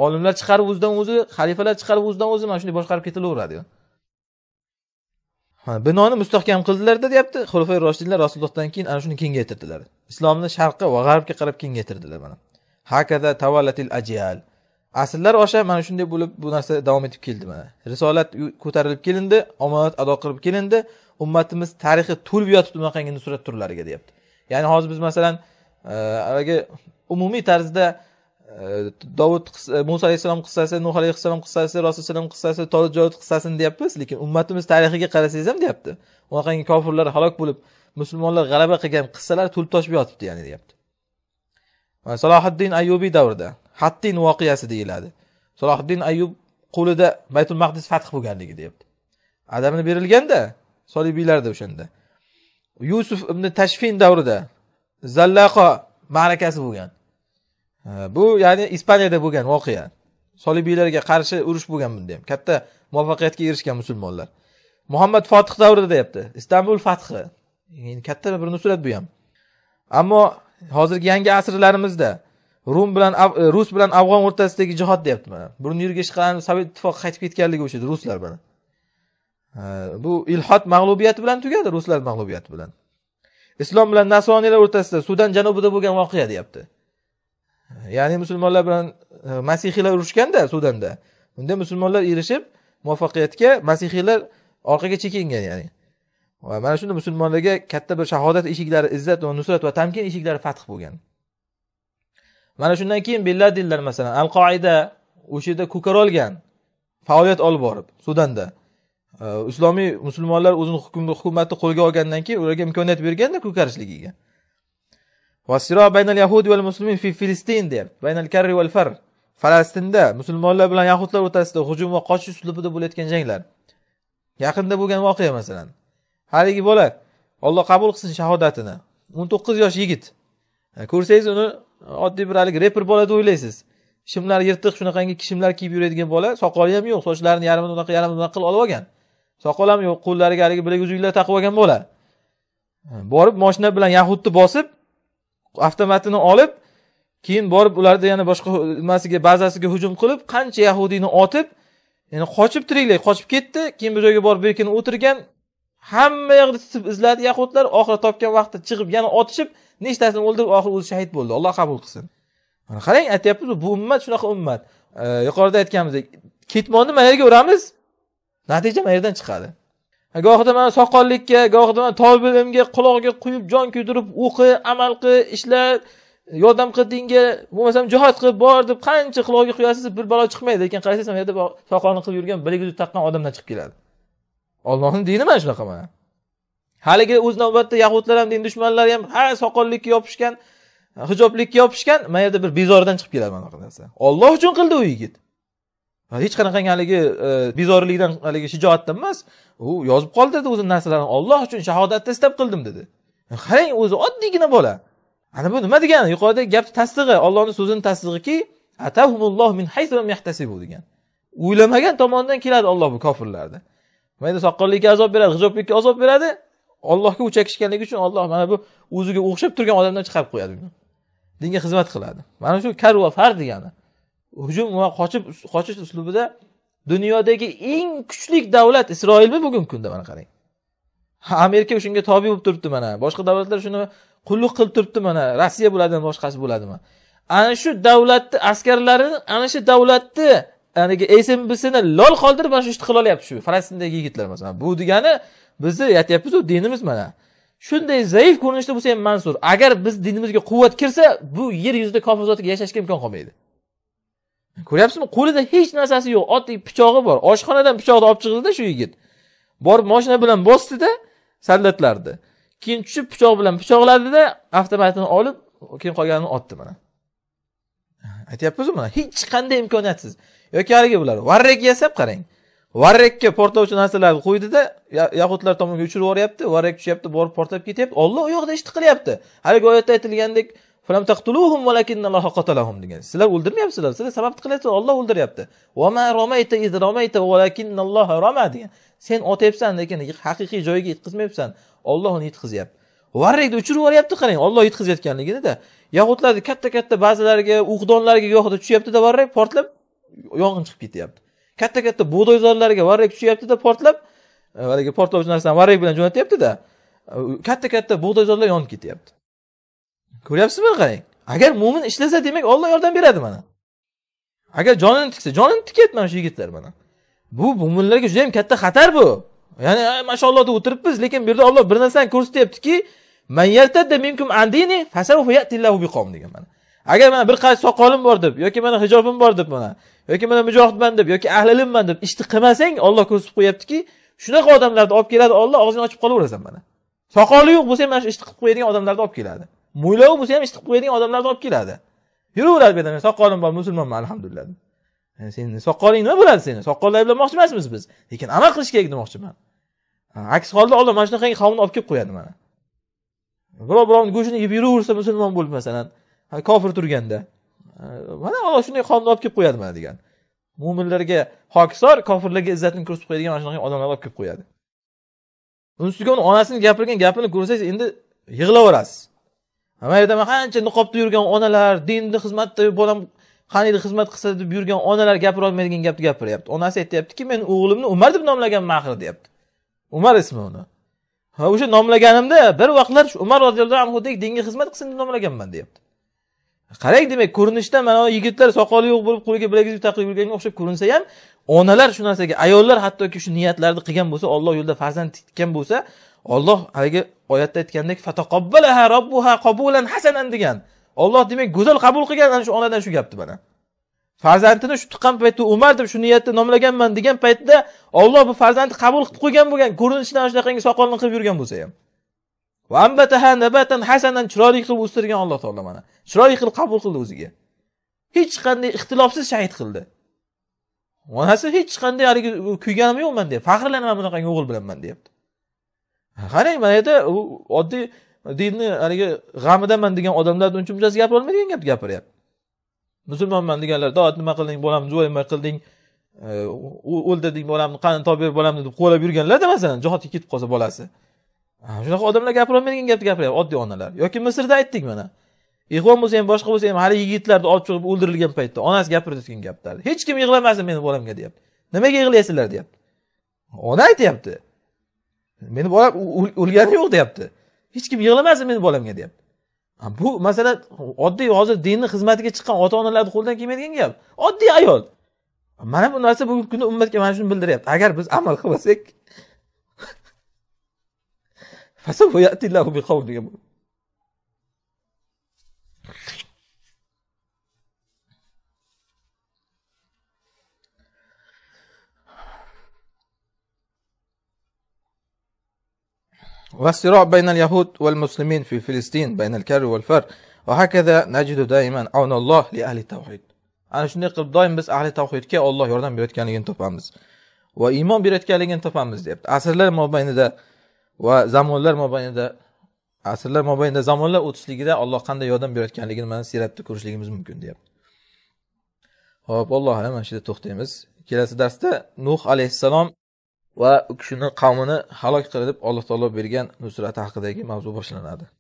olimlar chiqarib o'zidan o'zi xalifalar chiqarib o'zidan o'zi mana shunday boshqarib ketilaveradi binoni mustahkam qildilarda deyapti xulofay roshidlar rasulullohdan keyin ana shuni kengaytirdilar islomni sharqqa va g'arbga qarab kengaytirdilar mana hakada tavallatil ajyal asrlar osha mana shunday bo'lib bu narsa davom etib keldi mana risolat ko'tarilib kelindi omonat ado qilib kelindi ummatimiz tarixi to'lib yotibdi bunaqangi surat turlariga deyapti ya'ni hozir biz masalan e, haligi umumiy tarzda e, dovud e, muso alayhissalom qissasi nuh alayhissalom qissasi rasululloh qissasi tolib jovud qissasini deyapmiz lekin ummatimiz tarixiga qarasangiz ham deyapti unaqangi kofirlar halok bo'lib musulmonlar g'alaba qilgan qissalar to'lib toshib yotibdi ya'ni deyapti salohiddin ayubiy davrida hattin voqeasi deyiladi salohiddin ayub qo'lida baytul maqdis fath bo'lganligi deyapti adamni berilganda solibiylarda o'shanda yusuf ibn tashfin davrida zallaqo ma'rakasi bo'lgan bu ya'ni ispaniyada bo'lgan voqea solibiylarga qarshi urush bo'lgan bunda ham katta muvaffaqiyatga erishgan musulmonlar muhammad fotih davrida deyapti istanbul fathi katta bir nusrat bu ham ammo hozirgi yangi asrlarimizda rum bilan rus bilan afg'on o'rtasidagi jihod deyapti mana burun yurga ishqalanib sovet ittifoqi qaytib ketganligi o'sha ruslar bilan bu ilhod mag'lubiyati bilan tugadi ruslar mag'lubiyati bilan islom bilan nasroniylar o'rtasida sudan janubida bo'lgan voqea deyapti ya'ni musulmonlar bilan masihiylar urushganda sudanda unda musulmonlar erishib muvaffaqiyatga masihiylar orqaga chekingan ya'ni va mana shunda musulmonlarga katta bir shahodat eshiklari izzat va nusrat va tamkin eshiklari fath bo'lgan mana shundan keyin billadinlar masalan al qoida o'sha yerda ko'karolgan faoliyat olib borib sudanda Э, islomiy musulmonlar o'zini hukumatni qo'lga olgandan keyin ularga imkoniyat berganda ko'karishligiga yahud muslimin fi filistin far falastinda musulmonlar bilan yahudlar o'rtasida hujum va qochish uslubida bo'layotgan janglar yaqinda bo'lgan voqea masalan haligi bola olloh qabul qilsin shahodatini o'n to'qqiz yosh yigit e, ko'rsangiz uni e, oddiy bir haligi reper bola deb o'ylaysiz shimlari yirtiq shunaqangi kishimlar kiyib yuradigan bola soqoli ham yo'q sochlarini yarmini unaqa yarmini bunaqa qilib olib olgan soqol ham yo'q qo'llariga haligi uzuklar taqib olgan bo'ladi borib moshina bilan yahudni bosib avtomatini olib keyin borib ularni yana boshqa nimasiga bazasiga hujum qilib qancha yahudiyni otib yani qochib tiringlar qochib ketdi keyin bir joyga borib berkinib o'tirgan hamma yoqni titib izladi yahudlar oxiri topgan vaqtda chiqib yana otishib nechtasini o'ldirib oxiri o'zi shahid bo'ldi alloh qabul qilsin mana qarang aytyapmiz bu ummat shunaqa ummat yuqorida aytganimizdek ketmonni mana yerga uramiz natija mana yerdan chiqadi gohida mana soqollikka gohida mana tolib qulog'iga quloqga quyib jon kuydirib o'qi amal qil ishla yordam qil dinga bo'lmasam jihod qilib bor deb qancha qulog'iga quyasiz bir balo chiqmaydi lekin qarasangiz mana yerda soqolni qilib yurgan bilaguzuk taqqan odamdan chiqib keladi ollohni dini mana shunaqa mana haligi o'z navbatida yahudlar ham din dushmanlari ham ha soqollikka yopishgan hijoblikka yopishgan mana yerda bir bezoridan chiqib keladi mana bunaqa narsa olloh uchun qildi u yigit hech qanaqangi haligi e, bezorilikdan haligi shijoatdan emas u yozib qoldi dedi o'zini narsalarini olloh uchun shahodatni istab qildim dedi e, qarang o'zi oddiygina bola ana bu nima degani yuqoridagi gapni tasdig'i ollohni so'zini tasdig'iki degan o'ylamagan tomondan keladi olloh bu kofirlarni mayda soqqollikka azob beradi g'ijoblikka azob beradi ollohga o'chakishganligi uchun olloh mana bu o'ziga o'xshab turgan odamdan chiqarib qo'yadi dinga xizmat qiladi mana shu kar va far degani hujum va qochib qochish uslubida dunyodagi eng kuchli davlat isroilmi bugungi kunda mana qarang amerika shunga tobe bo'lib turibdi mana boshqa davlatlar shuni qulluq qilib turibdi mana rossiya bo'ladimi boshqasi bo'ladimi ana shu davlatni askarlarini ana shu davlatni haligi smbsini lol qoldirib mana shu ishni qilolyapti shu falastindagi yigitlar masalan bu degani bizni aytyapmizu dinimiz mana shunday zaif ko'rinishda bo'lsa ham mansur agar biz dinimizga quvvat kirsa bu yer yuzida kofir zotiga yashashga imkon qolmaydi ko'ryapsizmi qo'lida hech narsasi yo'q oddiy pichog'i bor oshxonadan pichoqni olib chiqdida shu yigit borib moshina bilan bosdida sallatlarni keyin tushib pichoq bilan pichoqladida avtomatini olib keyin qolganini otdi mana aytyapmizmi mana hech qanday imkoniyatsiz yoki haligi bular varrak yasab qarang varrakka portlovchi narsalarni qo'ydida yahudlar tomonga uchirib yuboryapti varrak tushyapti borib portlab ketyapti olloh u yoqda ishni qilyapti haligi oyatda aytilgandek degan sizlar o'ldirmayapsizlar sizlar sabab qilyapsiz Alloh o'ldiryapti degan sen otyapsan lekin haqiqiy joyiga yetkazmayapsan Alloh uni yetkazyapti varrakni uchirib yuboryapti qarang Alloh yetkazayotganligini yahudlarni katta katta ba'zilariga o'g'donlarga gohida tushyapti varrak portlab yong'in chiqib ketyapti katta katta bug'doyzorlarga varrak tushyapti portlab haligi portlovchi narsani varrak bilan jonatyapti katta katta bug'doyzorlar yonib ketyapti ko'ryapsizmi qarang agar mo'min ishlasa demak olloh yordam beradi mana agar jonini tiksa jonini tikyapti mana shu yigitlar mana bu mo'minlarga juda ham katta xatar bu ya'ni mashaalloh deb o'tiribmiz lekin bu yerda olloh bir narsani ko'rsatyaptiki degan mana agar mana bir qarich soqolim bor deb yoki mana hijobim bor deb mana yoki mana mujohidman deb yoki ahli ilmman deb ishni qilmasang olloh ko'rsatib qo'yaptiki shunaqa odamlarni olib keladi olloh og'zingni ochib qolaverasan mana soqoli yo'q bo'lsa ham mana shu ishni qilib qo'yadigan odamlarni olib keladi mo'ylovi bo'lsa ham ishni qilib qo'yadigan odamlarni olib keladi yuraveradi bu yerda soqolim bor musulmonman alhamdulillah seni soqoling nima bo'ladi seni soqolni ayblamoqchi emasmiz biz lekin amal qilish kerak demoqchiman aks holda olloh mana shunaqangi qavmni olib kelib qo'yadi mana birov birovni go'shtini yeb yuraversa musulmon bo'lib masalan kofir turganda mana olloh shunday qavmni olib kelib qo'yadi mana degan mo'minlarga hokisor kofirlarga izzatni ko'rsatib qo'yadigan mana shunaqa odamlarni olib kelib qo'yadi uni ustiga uni onasini gapirgan gapini ko'rsangiz endi yig'laverasiz man qancha niqobda yurgan onalar dinni xizmatda bolam qandaydir xizmat qilsa deb yurgan onalar gapira olmaydigan gapni gapiryapti onasi aytyaptiki men o'g'limni umar deb nomlaganman axir deyapti umar ismi uni ha o'sha nomlaganimda bir vaqtlar shu umar roziyallohu anhudek dinga xizmat qilsin deb nomlaganman deyapti qarang demak ko'rinishda mana yigitlar soqoli yo'q bo'lib qo'liga bilaguzuk taqib yurganga o'xshab ko'rinsa ham onalar shu narsaga ayollar hattoki shu niyatlarni qilgan bo'lsa olloh yo'lida farzand tikkan bo'lsa olloh haligi oyatda aytgandek fataqobbalaha robbuha qobulan hasanan degan olloh demak go'zal qabul qilgan ana shu onadan shu gapni mana farzandini shu tuqqan paytda umar deb shu niyatda nomlaganman degan paytda olloh bu farzandni qabul qilib qo'ygan bo'lgan ko'rinishidan shunaqangi soqolini qilib yurgan bo'lsa ham va nabatan hasanan chiroyli qilib o'stirgan alloh taolo mana chiroyli qilib qabul qildi o'ziga hech qanday ixtilofsiz shahid qildi onasi hech qanday haligi kuyganim yo'q man deyapti faxrlanaman bunaqangi o'g'il bilanman deyapti qarang mana yerda u oddiy dinni haligi g'amidaman degan odamlar uncha bunchasi gapira olmaydigan gapni gapiryapti musulmonman deganlarda nima qilding bolamni zo'rma qilding o'ldirding bolamni qani topib ber bolamni deb qo'lab yurganlarda masalan jihodga ketib qolsa bolasi shunaqa odamlar olmaydigan gapni gapiryapti oddiy onalar yoki misrda aytdik mana ig'vo bo'lsa ham boshqa bo'lsa ham hali yigitlarni olib chiqib o'ldirilgan paytda onasi gapirayotgan gaplar hech kim yig'lamasin meni bolamga deyapti nimaga yig'laysizlar deyapti ona aytyapti meni bolam o'lgani yo'q deyapti hech kim yig'lamasin meni bolamga deyapti bu masalan oddiy hozir dinni xizmatiga chiqqan ota onalarni qo'lidan kelmaydigan gap oddiy ayol mana bu narsa bugungi kunda ummatga mana shuni bildiryapti agar biz amal qilmasak degan والصراع بين اليهود والمسلمين في فلسطين بين الكر والفر وهكذا نجد دائما عون الله لأهل التوحيد ana shunday qilib doim biz ahli tavhidga olloh yordam berayotganligini topamiz va iymon berayotganligini topamiz deyapti asrlar mobaynida va zamonlar mobaynida asrlar mobaynida zamonlar o'tishligida olloh qanday yordam berayotganligini mana siyratda ko'rishligimiz mumkin deyapti ho'p alloh mana shu yerda to'xtaymiz kelasi darsda nuh alayhissalom va u kishini qavmini halok qilib alloh taolo bergan nusrati haqidagi mavzu boshlanadi